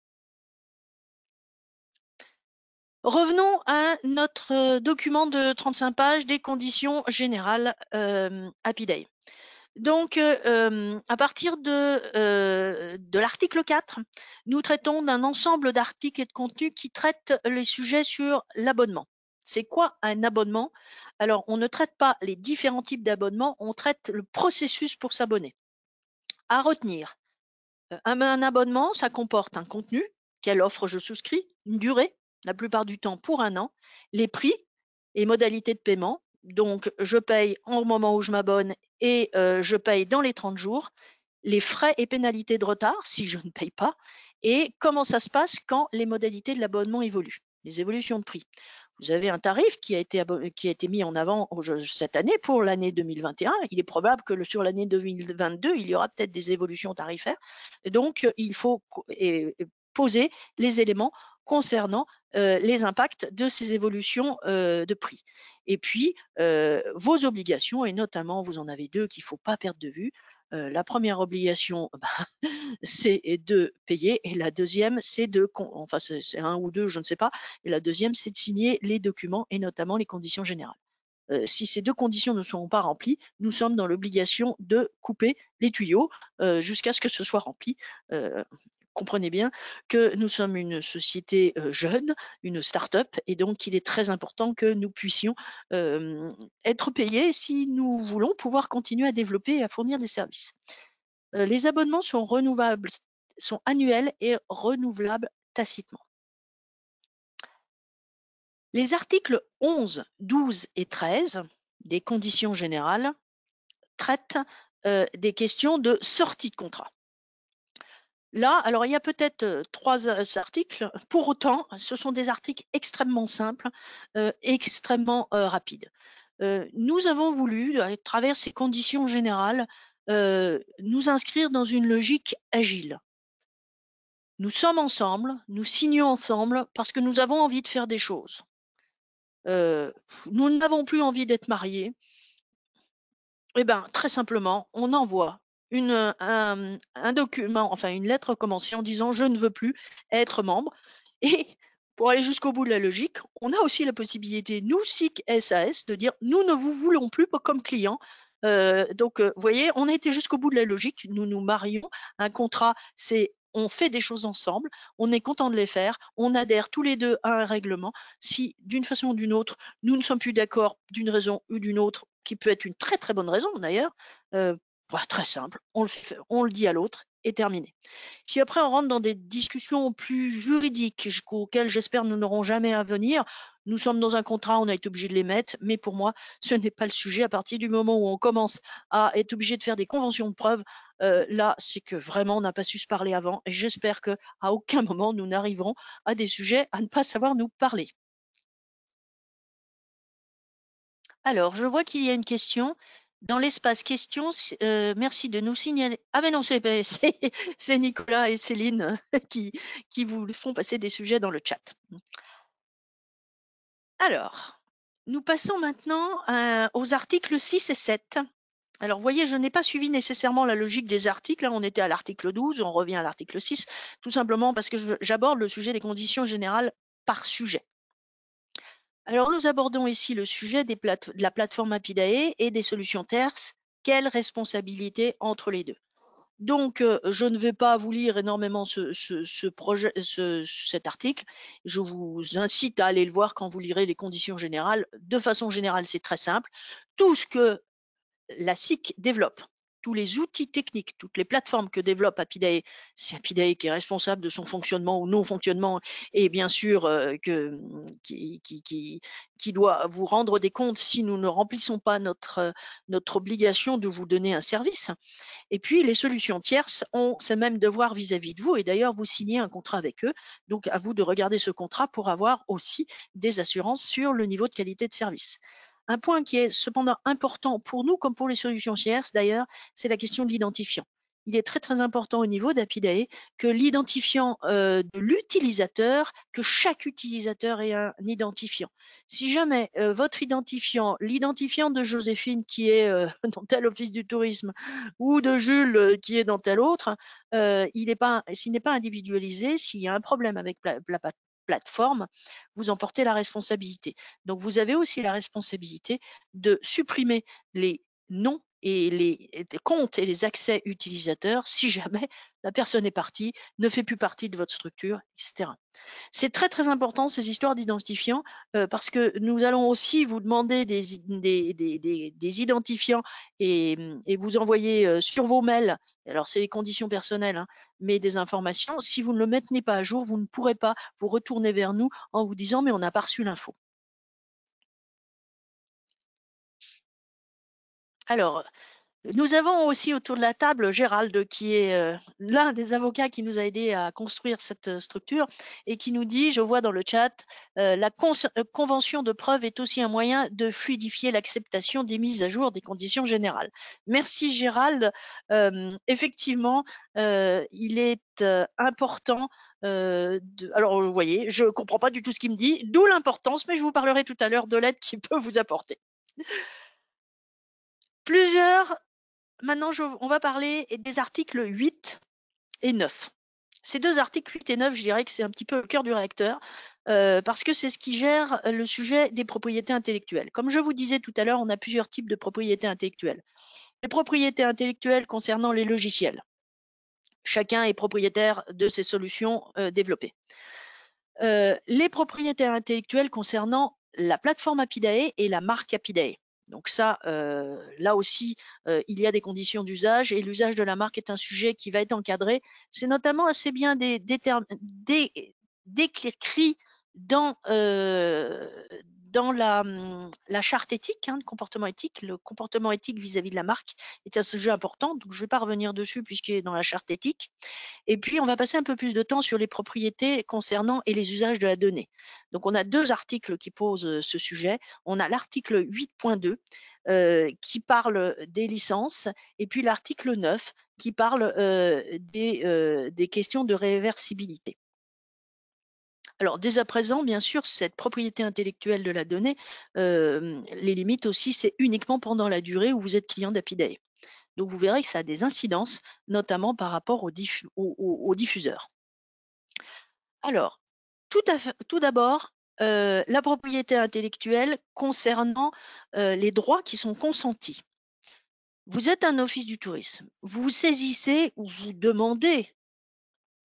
Revenons à notre document de 35 pages des conditions générales Happy Day. Donc, euh, euh, à partir de, euh, l'article 4, nous traitons d'un ensemble d'articles et de contenus qui traitent les sujets sur l'abonnement. C'est quoi un abonnement Alors, on ne traite pas les différents types d'abonnements, on traite le processus pour s'abonner. À retenir, un, un abonnement, ça comporte un contenu, quelle offre je souscris, une durée, la plupart du temps pour un an, les prix et modalités de paiement, donc, je paye au moment où je m'abonne et euh, je paye dans les 30 jours les frais et pénalités de retard si je ne paye pas et comment ça se passe quand les modalités de l'abonnement évoluent, les évolutions de prix. Vous avez un tarif qui a été, mis en avant cette année pour l'année 2021. Il est probable que sur l'année 2022, il y aura peut-être des évolutions tarifaires. Donc, euh, il faut poser les éléments concernant euh, les impacts de ces évolutions de prix. Et puis, vos obligations, et notamment, vous en avez deux qu'il ne faut pas perdre de vue. la première obligation, [laughs] bah, c'est de payer, et la deuxième, c'est de, enfin, c'est un ou deux, je ne sais pas, et la deuxième, c'est de signer les documents, et notamment les conditions générales. si ces deux conditions ne sont pas remplies, nous sommes dans l'obligation de couper les tuyaux jusqu'à ce que ce soit rempli comprenez bien que nous sommes une société euh, jeune, une start-up, et donc il est très important que nous puissions euh, être payés si nous voulons pouvoir continuer à développer et à fournir des services. Euh, les abonnements sont renouvelables, sont annuels et renouvelables tacitement. Les articles 11, 12 et 13 des conditions générales traitent des questions de sortie de contrat. Là, alors il y a peut-être euh, trois euh, articles. Pour autant, ce sont des articles extrêmement simples, et euh, extrêmement rapides. nous avons voulu, à travers ces conditions générales, nous inscrire dans une logique agile. Nous sommes ensemble, nous signons ensemble parce que nous avons envie de faire des choses. nous n'avons plus envie d'être mariés. Eh bien, très simplement, on envoie un, document, enfin une lettre commencée en disant je ne veux plus être membre. [laughs] Et pour aller jusqu'au bout de la logique, on a aussi la possibilité, nous, SIC SAS, de dire nous ne vous voulons plus comme client. donc, vous voyez, on a été jusqu'au bout de la logique. Nous nous marions. Un contrat, c'est on fait des choses ensemble, on est content de les faire, on adhère tous les deux à un règlement. Si d'une façon ou d'une autre, nous ne sommes plus d'accord d'une raison ou d'une autre, qui peut être une très très bonne raison d'ailleurs, euh, bah, très simple, on le, dit à l'autre et terminé. Si après on rentre dans des discussions plus juridiques auxquelles j'espère nous n'aurons jamais à venir, nous sommes dans un contrat, on a été obligé de les mettre, mais pour moi, ce n'est pas le sujet. À partir du moment où on commence à être obligé de faire des conventions de preuve, euh, là, c'est que vraiment on n'a pas su se parler avant. Et j'espère qu'à aucun [laughs] moment nous n'arriverons à des sujets à ne pas savoir nous parler. Alors, je vois qu'il y a une question dans l'espace questions, euh, merci de nous signaler. Ah mais non, c'est ben, [laughs] Nicolas et Céline euh, qui, vous font passer des sujets dans le chat. Alors, nous passons maintenant euh, aux articles 6 et 7. Alors, vous voyez, je n'ai pas suivi nécessairement la logique des articles. Hein. on était à l'article 12, on revient à l'article 6, tout simplement parce que j'aborde le sujet des conditions générales par sujet. Alors, nous abordons ici le sujet de la plateforme Apidae et des solutions TERS. Quelle responsabilité entre les deux donc, euh, je ne vais pas vous lire énormément ce, projet, cet article. Je vous incite à aller le voir quand vous lirez les conditions générales. De façon générale, c'est très simple. Tout ce que la SIC développe, tous les outils techniques, toutes les plateformes que développe Apidae, c'est Apidae qui est responsable de son fonctionnement ou non fonctionnement, et bien sûr euh, mm, qui, doit vous rendre des comptes si nous ne remplissons pas euh, notre, obligation de vous donner un service. Et puis les solutions tierces ont ce même devoir vis à -vis de vous, et d'ailleurs vous signez un contrat avec eux, donc à vous de regarder ce contrat pour avoir aussi des assurances sur le niveau de qualité de service. Un point qui est cependant important pour nous, comme pour les solutions CRS d'ailleurs, c'est la question de l'identifiant. Il est très très important au niveau d'Apidae que l'identifiant euh, de l'utilisateur, que chaque utilisateur ait un identifiant. Si jamais euh, votre identifiant, l'identifiant de Joséphine qui est euh, [laughs] dans tel office du tourisme ou de Jules qui est dans tel autre, il n'est pas, s'il n'est pas individualisé, s'il y a un problème avec la, la, plateforme, vous en portez la responsabilité. Donc vous avez aussi la responsabilité de supprimer les non et les, comptes et les accès utilisateurs si jamais la personne est partie, ne fait plus partie de votre structure, etc. C'est très très important ces histoires d'identifiants euh, parce que nous allons aussi vous demander des, des, identifiants et, mmh, vous envoyer euh, sur vos mails, alors c'est les conditions personnelles, hein, mais des informations. Si vous ne le maintenez pas à jour, vous ne pourrez pas vous retourner vers nous en vous disant mais on n'a pas reçu l'info. Alors, nous avons aussi autour de la table Gérald, qui est euh, l'un des avocats qui nous a aidés à construire cette euh, structure et qui nous dit, je vois dans le chat, euh, la convention de preuve est aussi un moyen de fluidifier l'acceptation des mises à jour des conditions générales. Merci Gérald. effectivement, il est important alors, vous voyez, je ne comprends pas du tout ce qu'il me dit, d'où l'importance, mais je vous parlerai tout à l'heure de l'aide qu'il peut vous apporter. Plusieurs, maintenant on va parler des articles 8 et 9. Ces deux articles 8 et 9, je dirais que c'est un petit peu le cœur du réacteur, euh, parce que c'est ce qui gère le sujet des propriétés intellectuelles. Comme je vous disais tout à l'heure, on a plusieurs types de propriétés intellectuelles. Les propriétés intellectuelles concernant les logiciels. Chacun est propriétaire de ses solutions euh, développées. Euh, les propriétés intellectuelles concernant la plateforme Apidae et la marque Apidae. Donc ça, euh, là aussi, euh, il y a des conditions d'usage et l'usage de la marque est un sujet qui va être encadré. C'est notamment assez bien décrit des, des, dans, euh, dans mmh, la, charte éthique, hein, comportement éthique, le comportement éthique vis-à-vis de la marque est un sujet important, donc je ne vais pas revenir dessus puisqu'il est dans la charte éthique. Et puis, on va passer un peu plus de temps sur les propriétés concernant et les usages de la donnée. Donc, on a deux articles qui posent euh, ce sujet. On a l'article 8.2 euh, qui parle des licences et puis l'article 9 qui parle euh, des questions de réversibilité. Alors dès à présent, bien sûr, cette propriété intellectuelle de la donnée, euh, les limites aussi, c'est uniquement pendant la durée où vous êtes client d'Apidae. Donc vous verrez que ça a des incidences, notamment par rapport aux au, diffuseurs. Alors, tout, d'abord, euh, la propriété intellectuelle concernant euh, les droits qui sont consentis. Vous êtes un office du tourisme. Vous saisissez ou vous demandez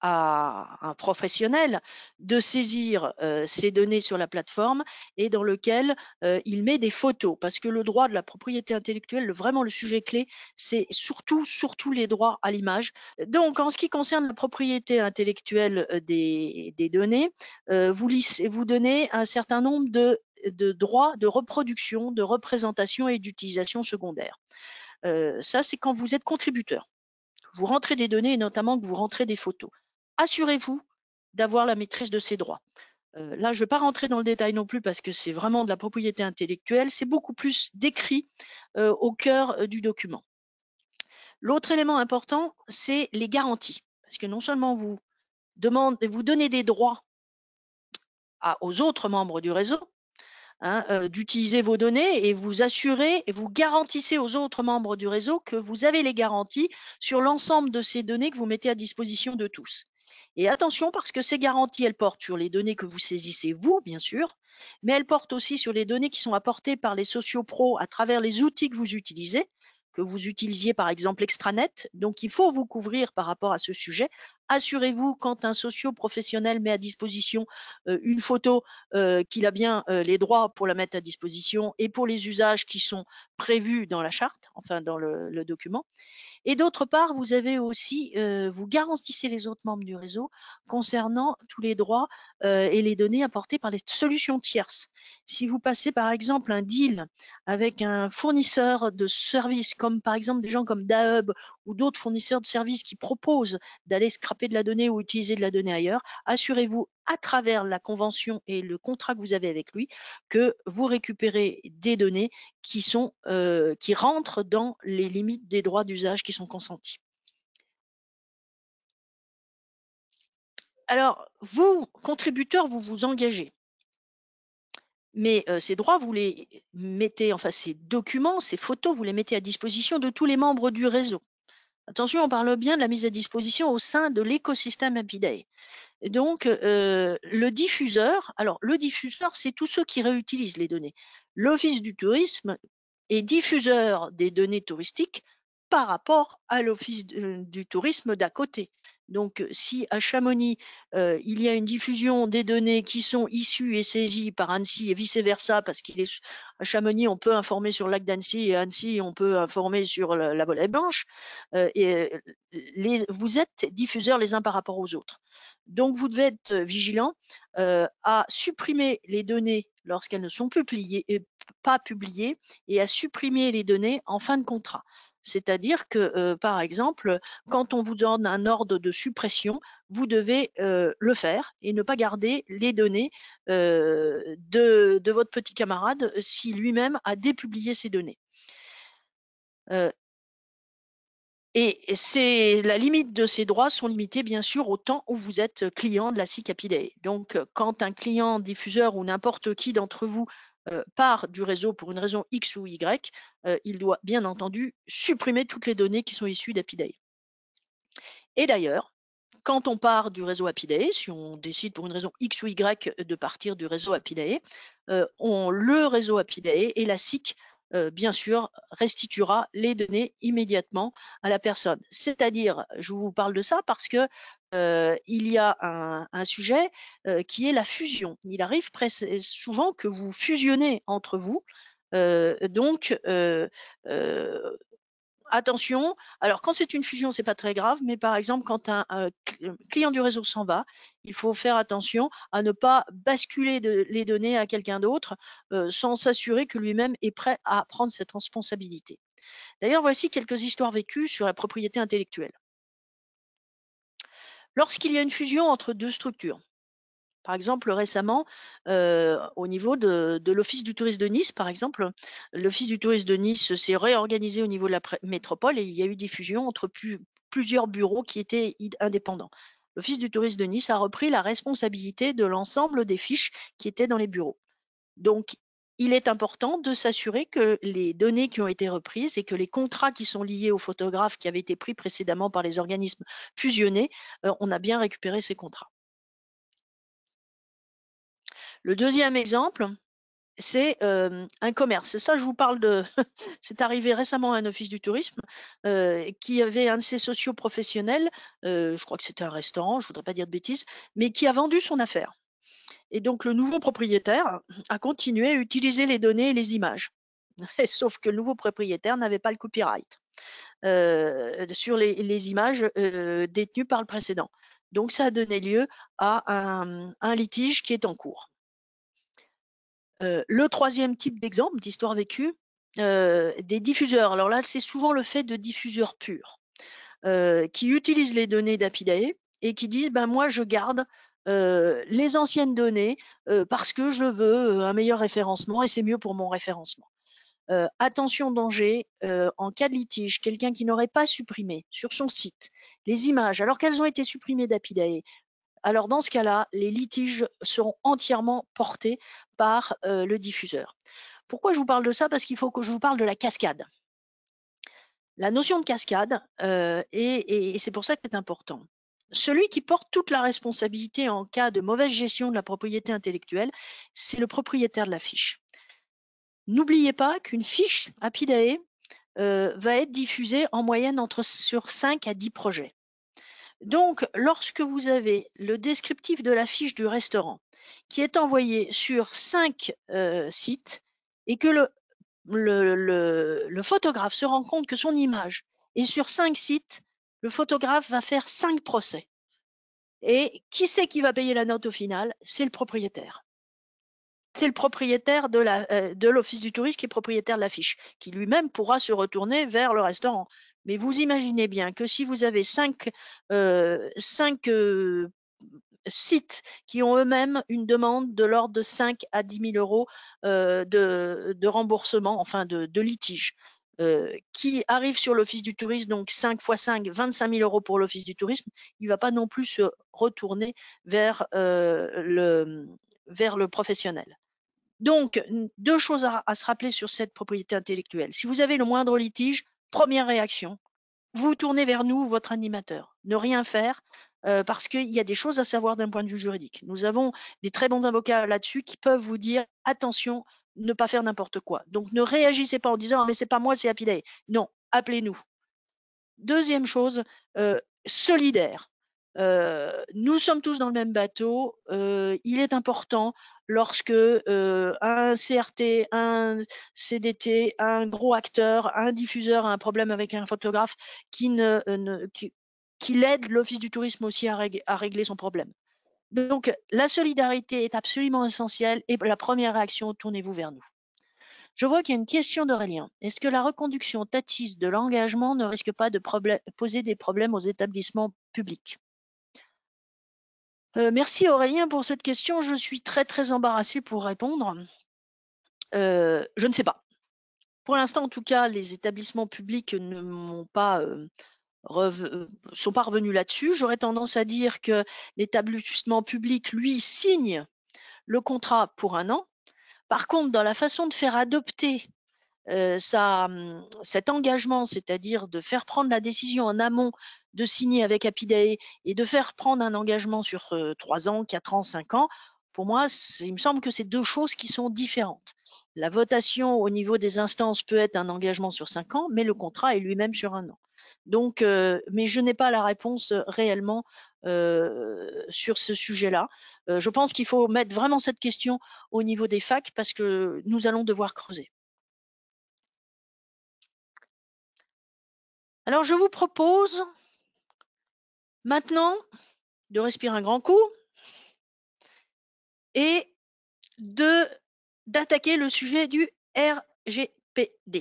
à un professionnel de saisir euh, ces données sur la plateforme et dans lequel euh, il met des photos. Parce que le droit de la propriété intellectuelle, vraiment le sujet clé, c'est surtout, surtout les droits à l'image. Donc, en ce qui concerne la propriété intellectuelle euh, des, données, vous, donnez un certain nombre de, de droits de reproduction, de représentation et d'utilisation secondaire. ça, c'est quand vous êtes contributeur vous rentrez des données et notamment que vous rentrez des photos assurez-vous d'avoir la maîtrise de ces droits. Euh, là, je ne vais pas rentrer dans le détail non plus parce que c'est vraiment de la propriété intellectuelle, c'est beaucoup plus décrit euh, au cœur euh, du document. L'autre élément important, c'est les garanties. Parce que non seulement vous, demandez, vous donnez des droits aux autres membres du réseau, hein, d'utiliser vos données et vous assurez et vous garantissez aux autres membres du réseau que vous avez les garanties sur l'ensemble de ces données que vous mettez à disposition de tous. Et attention parce que ces garanties, elles portent sur les données que vous saisissez vous, bien sûr, mais elles portent aussi sur les données qui sont apportées par les sociopros à travers les outils que vous utilisez, que vous utilisiez par exemple extranet. Donc il faut vous couvrir par rapport à ce sujet. Assurez-vous quand un socio-professionnel met à disposition euh, une photo euh, qu'il a bien euh, les droits pour la mettre à disposition et pour les usages qui sont prévu dans la charte, enfin dans le, document. Et d'autre part, vous avez aussi, euh, vous garantissez les autres membres du réseau concernant tous les droits euh, et les données apportées par les solutions tierces. Si vous passez par exemple un deal avec un fournisseur de services, comme par exemple des gens comme DAHUB ou d'autres fournisseurs de services qui proposent d'aller scraper de la donnée ou utiliser de la donnée ailleurs, assurez-vous à travers la convention et le contrat que vous avez avec lui que vous récupérez des données qui sont euh, qui rentrent dans les limites des droits d'usage qui sont consentis. Alors, vous, contributeurs, vous vous engagez. Mais euh, ces droits, vous les mettez, enfin ces documents, ces photos, vous les mettez à disposition de tous les membres du réseau. Attention, on parle bien de la mise à disposition au sein de l'écosystème Happy Donc, euh, le diffuseur, alors le diffuseur, c'est tous ceux qui réutilisent les données. L'Office du tourisme est diffuseur des données touristiques par rapport à l'Office euh, du tourisme d'à côté. Donc, euh, si à Chamonix, euh, il y a une diffusion des données qui sont issues et saisies par Annecy et vice-versa, parce qu'à Chamonix, on peut informer sur le lac d'Annecy et à Annecy, on peut informer sur la, volée blanche, euh, vous êtes diffuseurs les uns par rapport aux autres. Donc, vous devez être vigilant à supprimer les données lorsqu'elles ne sont et pas publiées et à supprimer les données en fin de contrat. C'est-à-dire que, euh, par exemple, quand on vous donne un ordre de suppression, vous devez euh, le faire et ne pas garder les données euh, de, votre petit camarade si lui-même a dépublié ces données. et la limite de ces droits sont limitées, bien sûr au temps où vous êtes client de la CICAPIDE. Donc, quand un client diffuseur ou n'importe qui d'entre vous euh, part du réseau pour une raison X ou Y, euh, il doit bien entendu supprimer toutes les données qui sont issues d'Apidae. Et d'ailleurs, quand on part du réseau Apidae, si on décide pour une raison X ou Y de partir du réseau Apidae, euh, le réseau Apidae et la SIC, bien sûr, restituera les données immédiatement à la personne. C'est-à-dire, je vous parle de ça parce que euh, il y a un, sujet euh, qui est la fusion. Il arrive euh, souvent que vous fusionnez entre vous. donc, attention. Alors, quand c'est une fusion, c'est pas très grave, mais par exemple, quand un, client du réseau s'en va, il faut faire attention à ne pas basculer les données à quelqu'un d'autre sans s'assurer que lui-même est prêt à prendre cette responsabilité. D'ailleurs, voici quelques histoires vécues sur la propriété intellectuelle. Lorsqu'il y a une fusion entre deux structures, par exemple, récemment, euh, au niveau de, l'Office du tourisme de Nice, par exemple, l'Office du tourisme de Nice s'est réorganisé au niveau de la métropole et il y a eu des fusions entre plusieurs bureaux qui étaient indépendants. L'Office du tourisme de Nice a repris la responsabilité de l'ensemble des fiches qui étaient dans les bureaux. Donc, il est important de s'assurer que les données qui ont été reprises et que les contrats qui sont liés aux photographes qui avaient été pris précédemment par les organismes fusionnés, euh, on a bien récupéré ces contrats. Le deuxième exemple, c'est euh, un commerce. Ça, je vous parle de. [laughs] c'est arrivé récemment à un office du tourisme euh, qui avait un de ses sociaux professionnels, je crois que c'était un restaurant, je ne voudrais pas dire de bêtises, mais qui a vendu son affaire. Et donc le nouveau propriétaire a continué à utiliser les données et les images. [laughs] Sauf que le nouveau propriétaire n'avait pas le copyright euh, sur les, images euh, détenues par le précédent. Donc ça a donné lieu à un, litige qui est en cours. Euh, le troisième type d'exemple d'histoire vécue, des diffuseurs. Alors là, c'est souvent le fait de diffuseurs purs qui utilisent les données d'Apidae et qui disent ben moi je garde les anciennes données parce que je veux un meilleur référencement et c'est mieux pour mon référencement. attention danger, en cas de litige, quelqu'un qui n'aurait pas supprimé sur son site les images alors qu'elles ont été supprimées d'Apidae, alors dans ce cas-là, les litiges seront entièrement portés par le diffuseur. Pourquoi je vous parle de ça Parce qu'il faut que je vous parle de la cascade. La notion de cascade, et c'est pour ça que c'est important celui qui porte toute la responsabilité en cas de mauvaise gestion de la propriété intellectuelle, c'est le propriétaire de la fiche. N'oubliez pas qu'une fiche Apidae euh, va être diffusée en moyenne entre, sur 5 à 10 projets. Donc, lorsque vous avez le descriptif de la fiche du restaurant qui est envoyé sur 5 euh, sites et que le, le photographe se rend compte que son image est sur 5 sites, le photographe va faire cinq procès. Et qui c'est qui va payer la note au final C'est le propriétaire. C'est le propriétaire euh, de l'office du tourisme qui est propriétaire de l'affiche, qui lui-même pourra se retourner vers le restaurant. Mais vous imaginez bien que si vous avez cinq, euh, euh, sites qui ont eux-mêmes une demande de l'ordre de 5 à 10 000 euros de, remboursement, enfin de litige, euh, qui arrive sur l'office du tourisme, donc 5 x 5, 25 000 euros pour l'office du tourisme, il ne va pas non plus se retourner vers, euh, le, vers le professionnel. Donc, deux choses à, se rappeler sur cette propriété intellectuelle. Si vous avez le moindre litige, première réaction, vous tournez vers nous, votre animateur. Ne rien faire, euh, parce qu'il y a des choses à savoir d'un point de vue juridique. Nous avons des très bons avocats là-dessus qui peuvent vous dire, attention, ne pas faire n'importe quoi. Donc ne réagissez pas en disant ah, mais c'est pas moi, c'est Happy Day. Non, appelez-nous. Deuxième chose, euh, solidaire. Euh, nous sommes tous dans le même bateau. Euh, il est important lorsque un CRT, un CDT, un gros acteur, un diffuseur a un problème avec un photographe qui ne, l'Office du tourisme aussi à, régler son problème. Donc, la solidarité est absolument essentielle et la première réaction, tournez-vous vers nous. Je vois qu'il y a une question d'Aurélien. Est-ce que la reconduction tatiste de l'engagement ne risque pas de poser des problèmes aux établissements publics euh, Merci Aurélien pour cette question. Je suis très très embarrassée pour répondre. Euh, je ne sais pas. Pour l'instant, en tout cas, les établissements publics ne m'ont pas euh, euh, sont pas revenus là-dessus. J'aurais tendance à dire que l'établissement public, lui, signe le contrat pour un an. Par contre, dans la façon de faire adopter ça, euh, hum, cet engagement, c'est-à-dire de faire prendre la décision en amont de signer avec Apidae et de faire prendre un engagement sur euh, trois ans, quatre ans, cinq ans, pour moi, il me semble que c'est deux choses qui sont différentes. La votation au niveau des instances peut être un engagement sur cinq ans, mais le contrat est lui-même sur un an. Donc, mais je n'ai pas la réponse réellement sur ce sujet-là. je pense qu'il faut mettre vraiment cette question au niveau des facs parce que nous allons devoir creuser. Alors, je vous propose maintenant de respirer un grand coup et de d'attaquer le sujet du RGPD,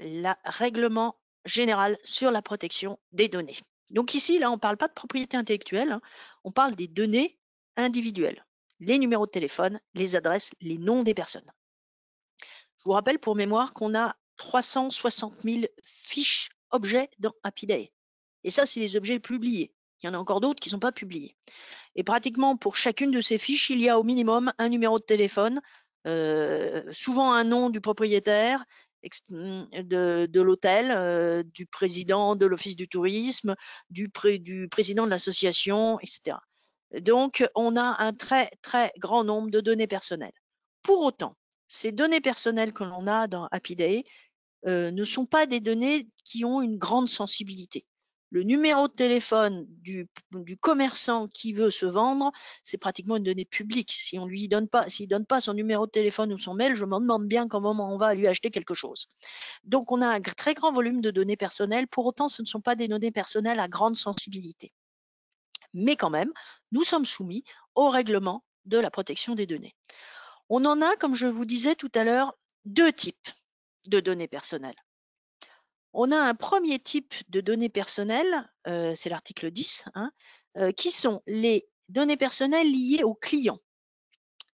la règlement générale sur la protection des données. Donc ici, là, on ne parle pas de propriété intellectuelle, hein, on parle des données individuelles, les numéros de téléphone, les adresses, les noms des personnes. Je vous rappelle pour mémoire qu'on a 360 000 fiches objets dans Happy day Et ça, c'est les objets publiés. Il y en a encore d'autres qui ne sont pas publiés. Et pratiquement pour chacune de ces fiches, il y a au minimum un numéro de téléphone, euh, souvent un nom du propriétaire Mmh, de, l'hôtel, euh, du président de l'Office du tourisme, du, président de l'association, etc. Donc, on a un très, très grand nombre de données personnelles. Pour autant, ces données personnelles que l'on a dans Happy Day euh, ne sont pas des données qui ont une grande sensibilité le numéro de téléphone du, commerçant qui veut se vendre, c'est pratiquement une donnée publique. Si on lui donne pas, s'il donne pas son numéro de téléphone ou son mail, je m'en demande bien comment on va lui acheter quelque chose. Donc, on a un très grand volume de données personnelles. Pour autant, ce ne sont pas des données personnelles à grande sensibilité. Mais quand même, nous sommes soumis au règlement de la protection des données. On en a, comme je vous disais tout à l'heure, deux types de données personnelles. On a un premier type de données personnelles, euh, c'est l'article 10, hein, euh, qui sont les données personnelles liées aux clients.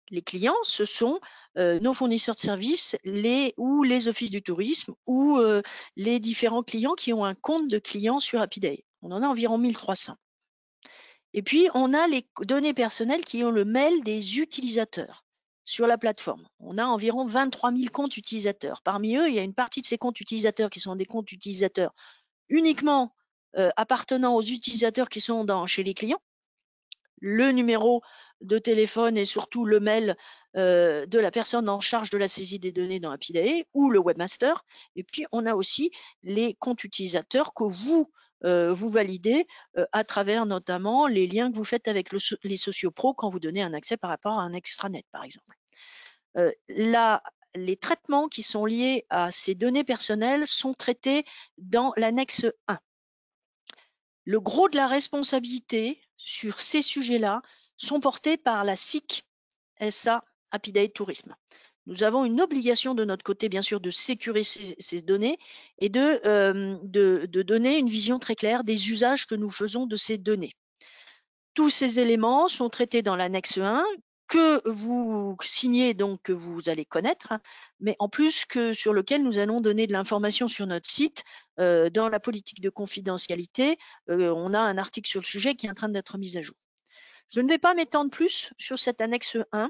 Les clients, ce sont euh, nos fournisseurs de services, les ou les offices du tourisme ou les différents clients qui ont un compte de clients sur Happy On en a environ 1300. Et puis, on a les données personnelles qui ont le mail des utilisateurs sur la plateforme. On a environ 23 000 comptes utilisateurs. Parmi eux, il y a une partie de ces comptes utilisateurs qui sont des comptes utilisateurs uniquement euh, appartenant aux utilisateurs qui sont chez les clients. Le numéro de téléphone et surtout le mail euh, de la personne en charge de la saisie des données dans PIDAE ou le webmaster. Et puis, on a aussi les comptes utilisateurs que vous euh, vous validez euh, à travers notamment les liens que vous faites avec les sociopros quand vous donnez un accès par rapport à un extranet, par exemple. Euh, là, les traitements qui sont liés à ces données personnelles sont traités dans l'annexe 1. Le gros de la responsabilité sur ces sujets-là sont portés par la SIC SA Happy Day Tourisme. Nous avons une obligation de notre côté, bien sûr, de sécuriser ces, données et euh, de, donner une vision très claire des usages que nous faisons de ces données. Tous ces éléments sont traités dans l'annexe 1 que vous signez, donc que vous allez connaître, mais en plus que sur lequel nous allons donner de l'information sur notre site. Euh, dans la politique de confidentialité, euh, on a un article sur le sujet qui est en train d'être mis à jour. Je ne vais pas m'étendre plus sur cette annexe 1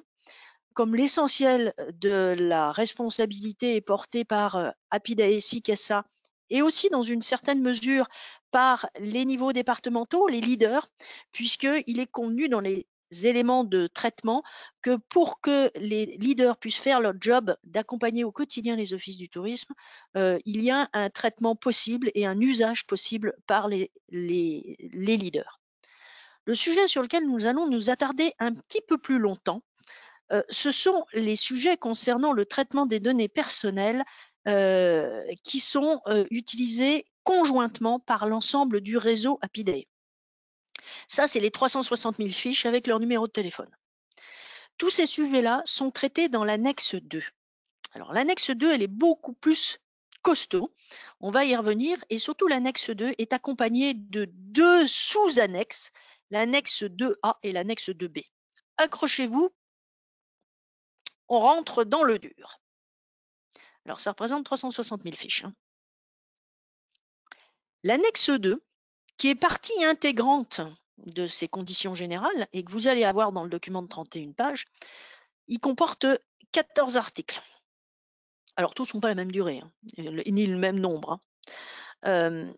comme l'essentiel euh, de la responsabilité est porté par euh, Apidae Sikessa et aussi dans une certaine mesure par les niveaux départementaux, les leaders, puisqu'il est convenu dans les éléments de traitement que pour que les leaders puissent faire leur job d'accompagner au quotidien les offices du tourisme, euh, il y a un traitement possible et un usage possible par les leaders. Le sujet sur lequel nous allons nous attarder un petit peu plus longtemps, euh, ce sont les sujets concernant le traitement des données personnelles euh, qui sont euh, utilisés conjointement par l'ensemble du réseau Happy Ça, c'est les 360 000 fiches avec leur numéro de téléphone. Tous ces sujets-là sont traités dans l'annexe 2. Alors, l'annexe 2, elle est beaucoup plus costaud. On va y revenir. Et surtout, l'annexe 2 est accompagnée de deux sous-annexes, l'annexe 2A et l'annexe 2B. Accrochez-vous on rentre dans le dur. Alors, ça représente 360 000 fiches. Hein. L'annexe 2, qui est partie intégrante de ces conditions générales et que vous allez avoir dans le document de 31 pages, il comporte 14 articles. Alors, tous ne sont pas la même durée, hein, ni le même nombre. Hein. Euh,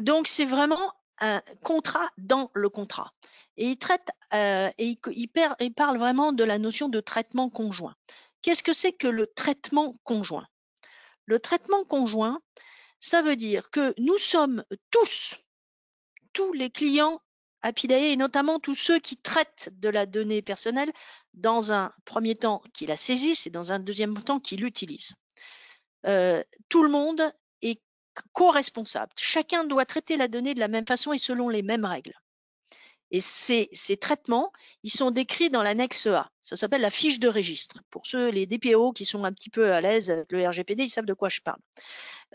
donc, c'est vraiment un contrat dans le contrat. Et il traite euh, et il, parle vraiment de la notion de traitement conjoint. Qu'est-ce que c'est que le traitement conjoint Le traitement conjoint, ça veut dire que nous sommes tous, tous les clients Apidae et notamment tous ceux qui traitent de la donnée personnelle dans un premier temps qui la saisissent et dans un deuxième temps qui l'utilisent. Euh, tout le monde co-responsables. Chacun doit traiter la donnée de la même façon et selon les mêmes règles. Et ces, traitements, ils sont décrits dans l'annexe A. Ça s'appelle la fiche de registre. Pour ceux, les DPO qui sont un petit peu à l'aise avec le RGPD, ils savent de quoi je parle.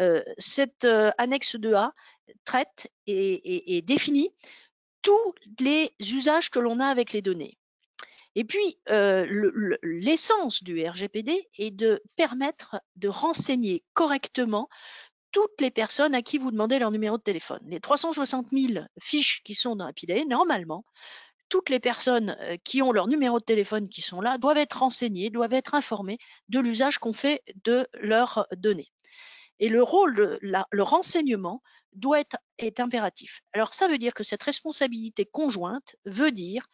Euh, cette euh, annexe 2A traite et, définit tous les usages que l'on a avec les données. Et puis, euh, l'essence du RGPD est de permettre de renseigner correctement toutes les personnes à qui vous demandez leur numéro de téléphone. Les 360 000 fiches qui sont dans Happy normalement, toutes les personnes euh, qui ont leur numéro de téléphone qui sont là doivent être renseignées, doivent être informées de l'usage qu'on fait de leurs données. Et le rôle, la, le renseignement doit être est impératif. Alors ça veut dire que cette responsabilité conjointe veut dire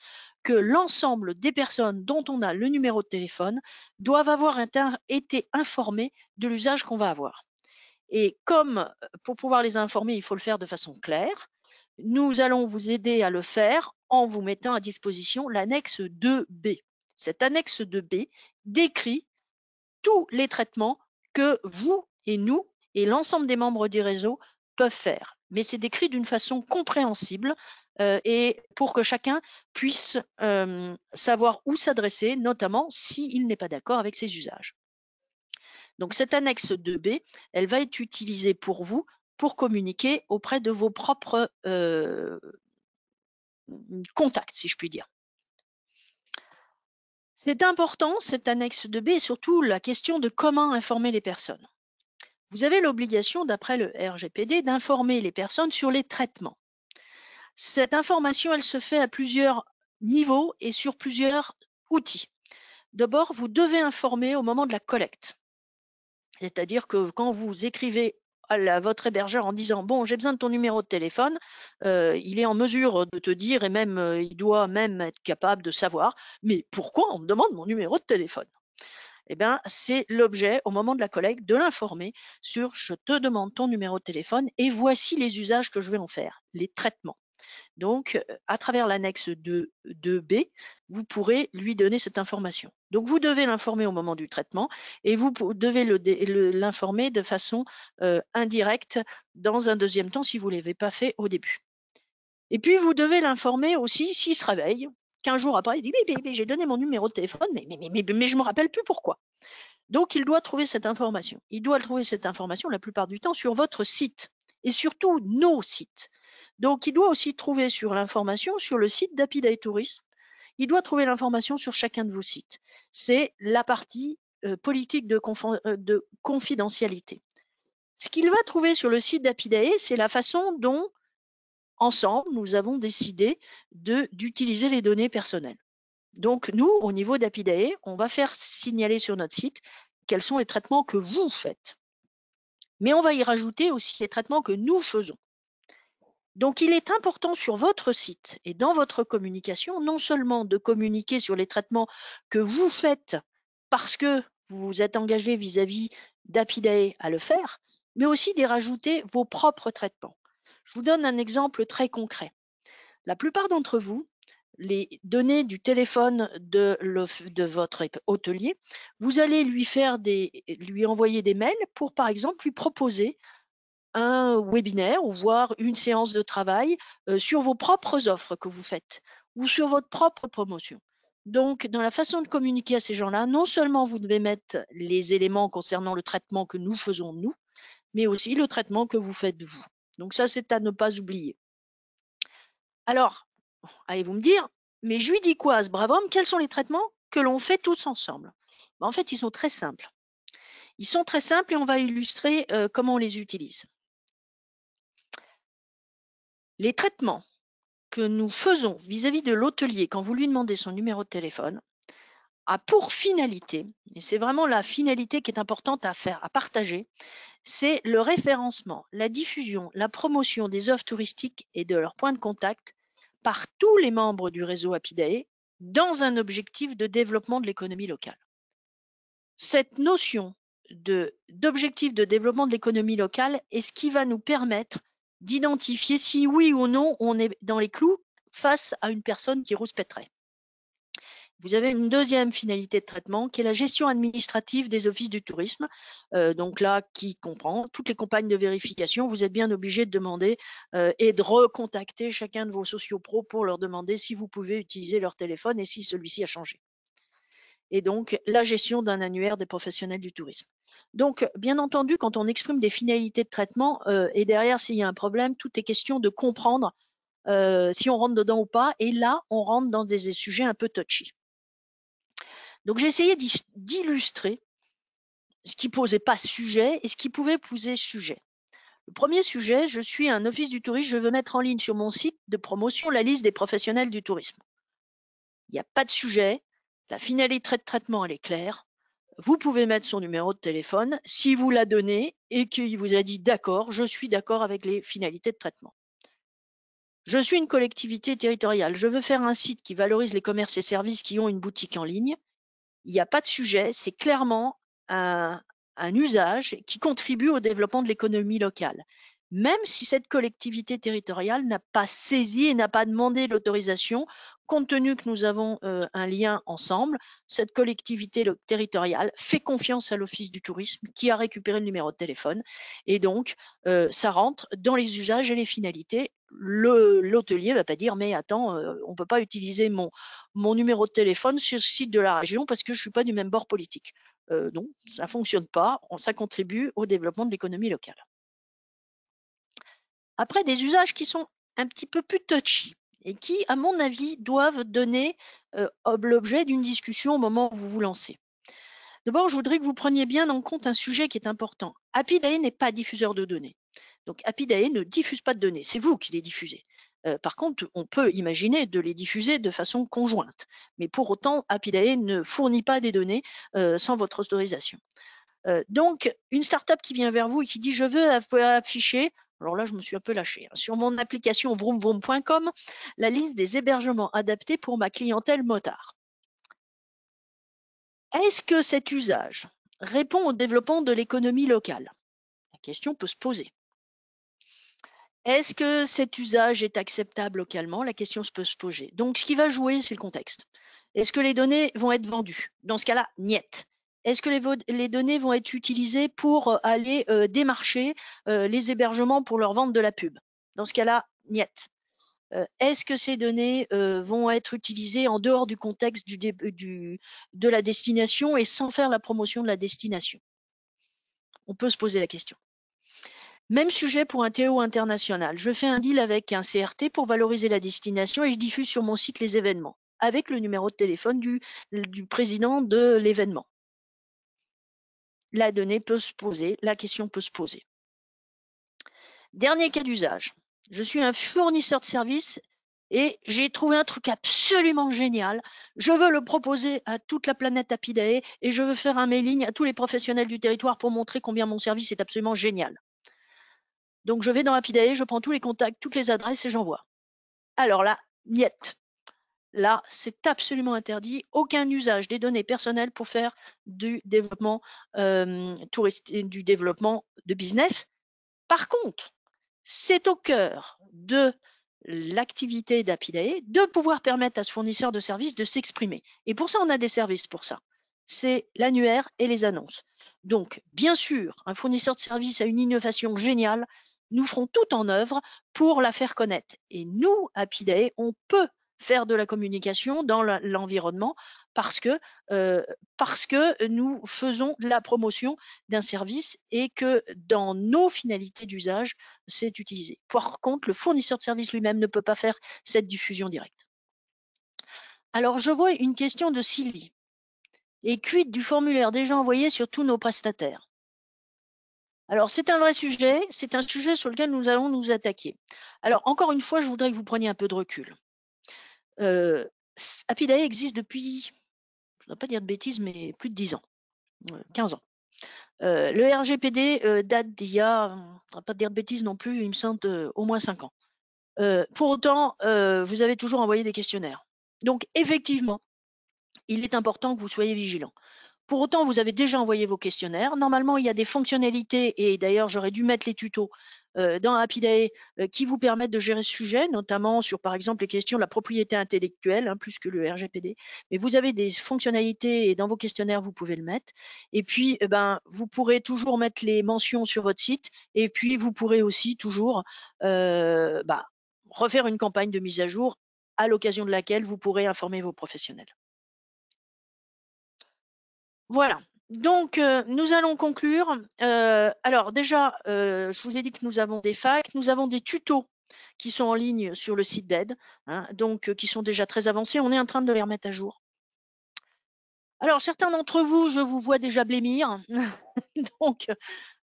que l'ensemble des personnes dont on a le numéro de téléphone doivent avoir été informées de l'usage qu'on va avoir. Et comme euh, pour pouvoir les informer, il faut le faire de façon claire, nous allons vous aider à le faire en vous mettant à disposition l'annexe 2B. Cette annexe 2B décrit tous les traitements que vous et nous et l'ensemble des membres du réseau peuvent faire. Mais c'est décrit d'une façon compréhensible euh, et pour que chacun puisse euh, savoir où s'adresser, notamment s'il n'est pas d'accord avec ses usages. Donc cette annexe 2B, elle va être utilisée pour vous pour communiquer auprès de vos propres euh, contacts, si je puis dire. C'est important, cette annexe 2B, et surtout la question de comment informer les personnes. Vous avez l'obligation, d'après le RGPD, d'informer les personnes sur les traitements. Cette information, elle se fait à plusieurs niveaux et sur plusieurs outils. D'abord, vous devez informer au moment de la collecte. C'est-à-dire que quand vous écrivez à, votre hébergeur en disant bon j'ai besoin de ton numéro de téléphone, euh, il est en mesure de te dire et même euh, il doit même être capable de savoir mais pourquoi on me demande mon numéro de téléphone eh bien, c'est l'objet au moment de la collègue, de l'informer sur je te demande ton numéro de téléphone et voici les usages que je vais en faire, les traitements. Donc, euh, à travers l'annexe 2, b vous pourrez lui donner cette information. Donc, vous devez l'informer au moment du traitement et vous devez l'informer de façon euh, indirecte dans un deuxième temps si vous ne l'avez pas fait au début. Et puis, vous devez l'informer aussi s'il se réveille, qu'un jour après, il dit Mais, j'ai donné mon numéro de téléphone, mais, mais je ne me rappelle plus pourquoi. Donc, il doit trouver cette information. Il doit trouver cette information la plupart du temps sur votre site et surtout nos sites. Donc, il doit aussi trouver sur l'information sur le site d'Apidae Tourisme. Il doit trouver l'information sur chacun de vos sites. C'est la partie euh, politique de, euh, de, confidentialité. Ce qu'il va trouver sur le site d'Apidae, c'est la façon dont, ensemble, nous avons décidé d'utiliser les données personnelles. Donc, nous, au niveau d'Apidae, on va faire signaler sur notre site quels sont les traitements que vous faites. Mais on va y rajouter aussi les traitements que nous faisons. Donc il est important sur votre site et dans votre communication, non seulement de communiquer sur les traitements que vous faites parce que vous vous êtes engagé vis-à-vis d'Apidae à le faire, mais aussi d'y rajouter vos propres traitements. Je vous donne un exemple très concret. La plupart d'entre vous, les données du téléphone de, votre hôtelier, vous allez lui, faire des, lui envoyer des mails pour, par exemple, lui proposer un webinaire ou voir une séance de travail euh, sur vos propres offres que vous faites ou sur votre propre promotion. Donc, dans la façon de communiquer à ces gens-là, non seulement vous devez mettre les éléments concernant le traitement que nous faisons nous, mais aussi le traitement que vous faites vous. Donc ça, c'est à ne pas oublier. Alors, allez-vous me dire, mais je lui dis quoi à ce brave homme Quels sont les traitements que l'on fait tous ensemble ben, En fait, ils sont très simples. Ils sont très simples et on va illustrer euh, comment on les utilise. Les traitements que nous faisons vis-à-vis de l'hôtelier quand vous lui demandez son numéro de téléphone a pour finalité, et c'est vraiment la finalité qui est importante à faire, à partager, c'est le référencement, la diffusion, la promotion des offres touristiques et de leurs points de contact par tous les membres du réseau Apidae dans un objectif de développement de l'économie locale. Cette notion d'objectif de développement de l'économie locale est ce qui va nous permettre d'identifier si oui ou non on est dans les clous face à une personne qui rouspèterait. Vous avez une deuxième finalité de traitement qui est la gestion administrative des offices du tourisme. Euh, donc là, qui comprend toutes les campagnes de vérification, vous êtes bien obligé de demander euh, et de recontacter chacun de vos sociopros pour leur demander si vous pouvez utiliser leur téléphone et si celui-ci a changé et donc la gestion d'un annuaire des professionnels du tourisme. Donc, bien entendu, quand on exprime des finalités de traitement, euh, et derrière, s'il y a un problème, tout est question de comprendre euh, si on rentre dedans ou pas. Et là, on rentre dans des, sujets un peu touchy. Donc, j'ai essayé d'illustrer ce qui posait pas sujet et ce qui pouvait poser sujet. Le premier sujet, je suis un office du tourisme, je veux mettre en ligne sur mon site de promotion la liste des professionnels du tourisme. Il n'y a pas de sujet, la finalité de traitement, elle est claire. Vous pouvez mettre son numéro de téléphone si vous l'a donnez et qu'il vous a dit d'accord, je suis d'accord avec les finalités de traitement. Je suis une collectivité territoriale. Je veux faire un site qui valorise les commerces et services qui ont une boutique en ligne. Il n'y a pas de sujet. C'est clairement un, un usage qui contribue au développement de l'économie locale. Même si cette collectivité territoriale n'a pas saisi et n'a pas demandé l'autorisation compte tenu que nous avons euh, un lien ensemble, cette collectivité territoriale fait confiance à l'Office du tourisme qui a récupéré le numéro de téléphone et donc euh, ça rentre dans les usages et les finalités. L'hôtelier ne va pas dire mais attends, euh, on ne peut pas utiliser mon, mon numéro de téléphone sur le site de la région parce que je ne suis pas du même bord politique. non, ça ne fonctionne pas, ça contribue au développement de l'économie locale. Après, des usages qui sont un petit peu plus touchy et qui, à mon avis, doivent donner l'objet d'une discussion au moment où vous vous lancez. D'abord, je voudrais que vous preniez bien en compte un sujet qui est important. Apidae n'est pas diffuseur de données. Donc Apidae ne diffuse pas de données, c'est vous qui les diffusez. par contre, on peut imaginer de les diffuser de façon conjointe. Mais pour autant, Apidae ne fournit pas des données sans votre autorisation. donc, une startup qui vient vers vous et qui dit je veux afficher alors là, je me suis un peu lâchée. Hein. Sur mon application vroomvroom.com, la liste des hébergements adaptés pour ma clientèle motard. Est-ce que cet usage répond au développement de l'économie locale La question peut se poser. Est-ce que cet usage est acceptable localement La question peut se poser. Donc, ce qui va jouer, c'est le contexte. Est-ce que les données vont être vendues Dans ce cas-là, niet est-ce que les, données vont être utilisées pour euh, aller euh, démarcher euh, les hébergements pour leur vente de la pub Dans ce cas-là, niet. est-ce que ces données vont être utilisées en dehors du contexte du, de la destination et sans faire la promotion de la destination On peut se poser la question. Même sujet pour un TO international. Je fais un deal avec un CRT pour valoriser la destination et je diffuse sur mon site les événements avec le numéro de téléphone du, du président de l'événement la donnée peut se poser, la question peut se poser. Dernier cas d'usage. Je suis un fournisseur de services et j'ai trouvé un truc absolument génial. Je veux le proposer à toute la planète Apidae et je veux faire un mailing à tous les professionnels du territoire pour montrer combien mon service est absolument génial. Donc je vais dans Apidae, je prends tous les contacts, toutes les adresses et j'envoie. Alors là, miette. Là, c'est absolument interdit. Aucun usage des données personnelles pour faire du développement euh, touristique, du développement de business. Par contre, c'est au cœur de l'activité d'Apidae de pouvoir permettre à ce fournisseur de services de s'exprimer. Et pour ça, on a des services pour ça. C'est l'annuaire et les annonces. Donc, bien sûr, un fournisseur de services a une innovation géniale. Nous ferons tout en œuvre pour la faire connaître. Et nous, Apidae, on peut faire de la communication dans l'environnement parce que euh, parce que nous faisons la promotion d'un service et que dans nos finalités d'usage, c'est utilisé. Par contre, le fournisseur de service lui-même ne peut pas faire cette diffusion directe. Alors, je vois une question de Sylvie. Et quid du formulaire déjà envoyé sur tous nos prestataires alors, c'est un vrai sujet, c'est un sujet sur lequel nous allons nous attaquer. Alors, encore une fois, je voudrais que vous preniez un peu de recul. Euh, Apidae existe depuis, je ne dois pas dire de bêtises, mais plus de 10 ans, 15 ans. Euh, le RGPD euh, date d'il y a, pas dire de bêtises non plus, il me semble euh, au moins 5 ans. pour autant, vous avez toujours envoyé des questionnaires. Donc, effectivement, il est important que vous soyez vigilant. Pour autant, vous avez déjà envoyé vos questionnaires. Normalement, il y a des fonctionnalités, et d'ailleurs, j'aurais dû mettre les tutos euh, dans Happy Day euh, qui vous permettent de gérer ce sujet, notamment sur, par exemple, les questions de la propriété intellectuelle, hein, plus que le RGPD. Mais vous avez des fonctionnalités et dans vos questionnaires, vous pouvez le mettre. Et puis, eh ben, vous pourrez toujours mettre les mentions sur votre site. Et puis, vous pourrez aussi toujours euh, bah, refaire une campagne de mise à jour à l'occasion de laquelle vous pourrez informer vos professionnels. Voilà. Donc, euh, nous allons conclure. Euh, alors, déjà, euh, je vous ai dit que nous avons des facs, nous avons des tutos qui sont en ligne sur le site d'aide, hein, donc qui sont déjà très avancés. On est en train de les remettre à jour. Alors, certains d'entre vous, je vous vois déjà blémir. [laughs] Donc,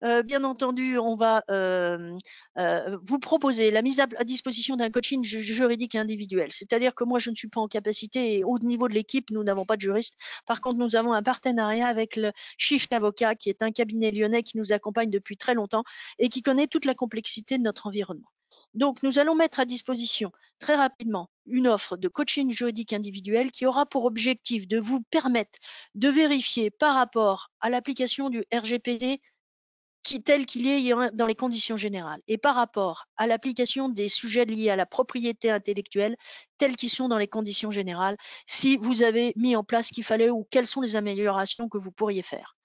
euh, bien entendu, on va euh, euh, vous proposer la mise à, disposition d'un coaching juridique individuel. C'est-à-dire que moi, je ne suis pas en capacité et au niveau de l'équipe, nous n'avons pas de juriste. Par contre, nous avons un partenariat avec le Shift Avocat, qui est un cabinet lyonnais qui nous accompagne depuis très longtemps et qui connaît toute la complexité de notre environnement. Donc, nous allons mettre à disposition très rapidement une offre de coaching juridique individuel qui aura pour objectif de vous permettre de vérifier par rapport à l'application du RGPD qui, tel qu'il est dans les conditions générales et par rapport à l'application des sujets liés à la propriété intellectuelle tels qu'ils sont dans les conditions générales, si vous avez mis en place ce qu'il fallait ou quelles sont les améliorations que vous pourriez faire.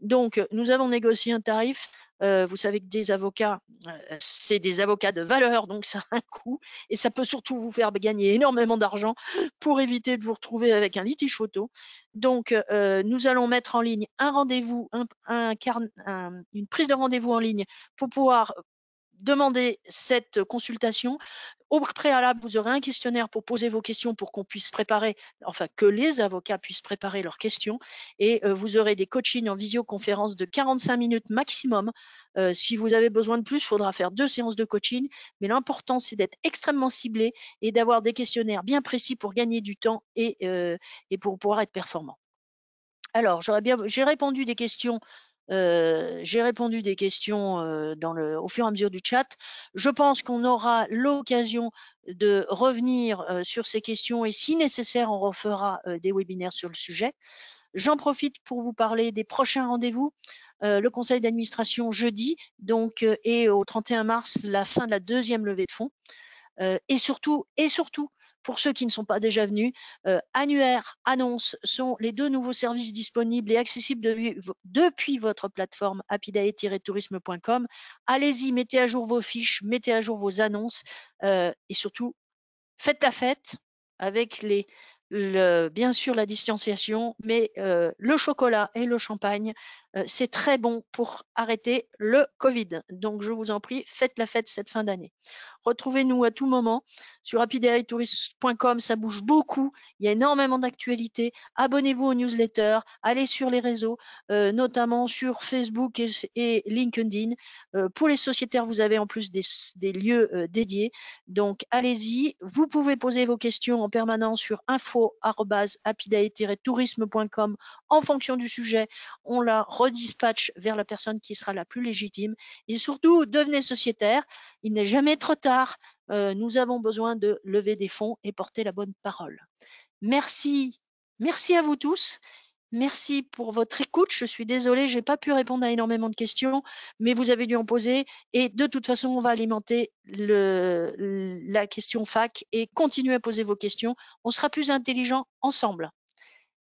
Donc, euh, nous avons négocié un tarif. Euh, vous savez que des avocats, euh, c'est des avocats de valeur, donc ça a un coût et ça peut surtout vous faire gagner énormément d'argent pour éviter de vous retrouver avec un litige photo. Donc, nous allons mettre en ligne un rendez-vous, une prise de rendez-vous en ligne pour pouvoir demander cette consultation. Au préalable, vous aurez un questionnaire pour poser vos questions pour qu'on puisse préparer, enfin que les avocats puissent préparer leurs questions. Et euh, vous aurez des coachings en visioconférence de 45 minutes maximum. Euh, si vous avez besoin de plus, il faudra faire deux séances de coaching. Mais l'important, c'est d'être extrêmement ciblé et d'avoir des questionnaires bien précis pour gagner du temps et, euh, et pour pouvoir être performant. Alors, j'aurais bien, j'ai répondu des questions j'ai répondu des questions dans le, au fur et à mesure du chat. Je pense qu'on aura l'occasion de revenir sur ces questions et si nécessaire, on refera des webinaires sur le sujet. J'en profite pour vous parler des prochains rendez-vous. le conseil d'administration jeudi, donc, et au 31 mars, la fin de la deuxième levée de fonds. et surtout, et surtout, pour ceux qui ne sont pas déjà venus, euh, annuaire, annonce sont les deux nouveaux services disponibles et accessibles depuis votre plateforme apidae-tourisme.com. Allez-y, mettez à jour vos fiches, mettez à jour vos annonces euh, et surtout, faites la fête avec les bien sûr la distanciation, mais euh, le chocolat et le champagne, euh, c'est très bon pour arrêter le Covid. Donc je vous en prie, faites la fête cette fin d'année. Retrouvez-nous à tout moment sur rapidairitourist.com, ça bouge beaucoup, il y a énormément d'actualités. Abonnez-vous aux newsletters, allez sur les réseaux, euh, notamment sur Facebook et, LinkedIn. pour les sociétaires, vous avez en plus des lieux dédiés. Donc allez-y, vous pouvez poser vos questions en permanence sur info info-tourisme.com en fonction du sujet. On la redispatche vers la personne qui sera la plus légitime. Et surtout, devenez sociétaire. Il n'est jamais trop tard. Euh, nous avons besoin de lever des fonds et porter la bonne parole. Merci. Merci à vous tous Merci pour votre écoute. Je suis désolée, je n'ai pas pu répondre à énormément de questions, mais vous avez dû en poser. Et de toute façon, on va alimenter la question fac et continuer à poser vos questions. On sera plus intelligents ensemble.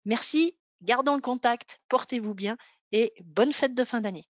Merci, gardons le contact, portez-vous bien et bonne fête de fin d'année.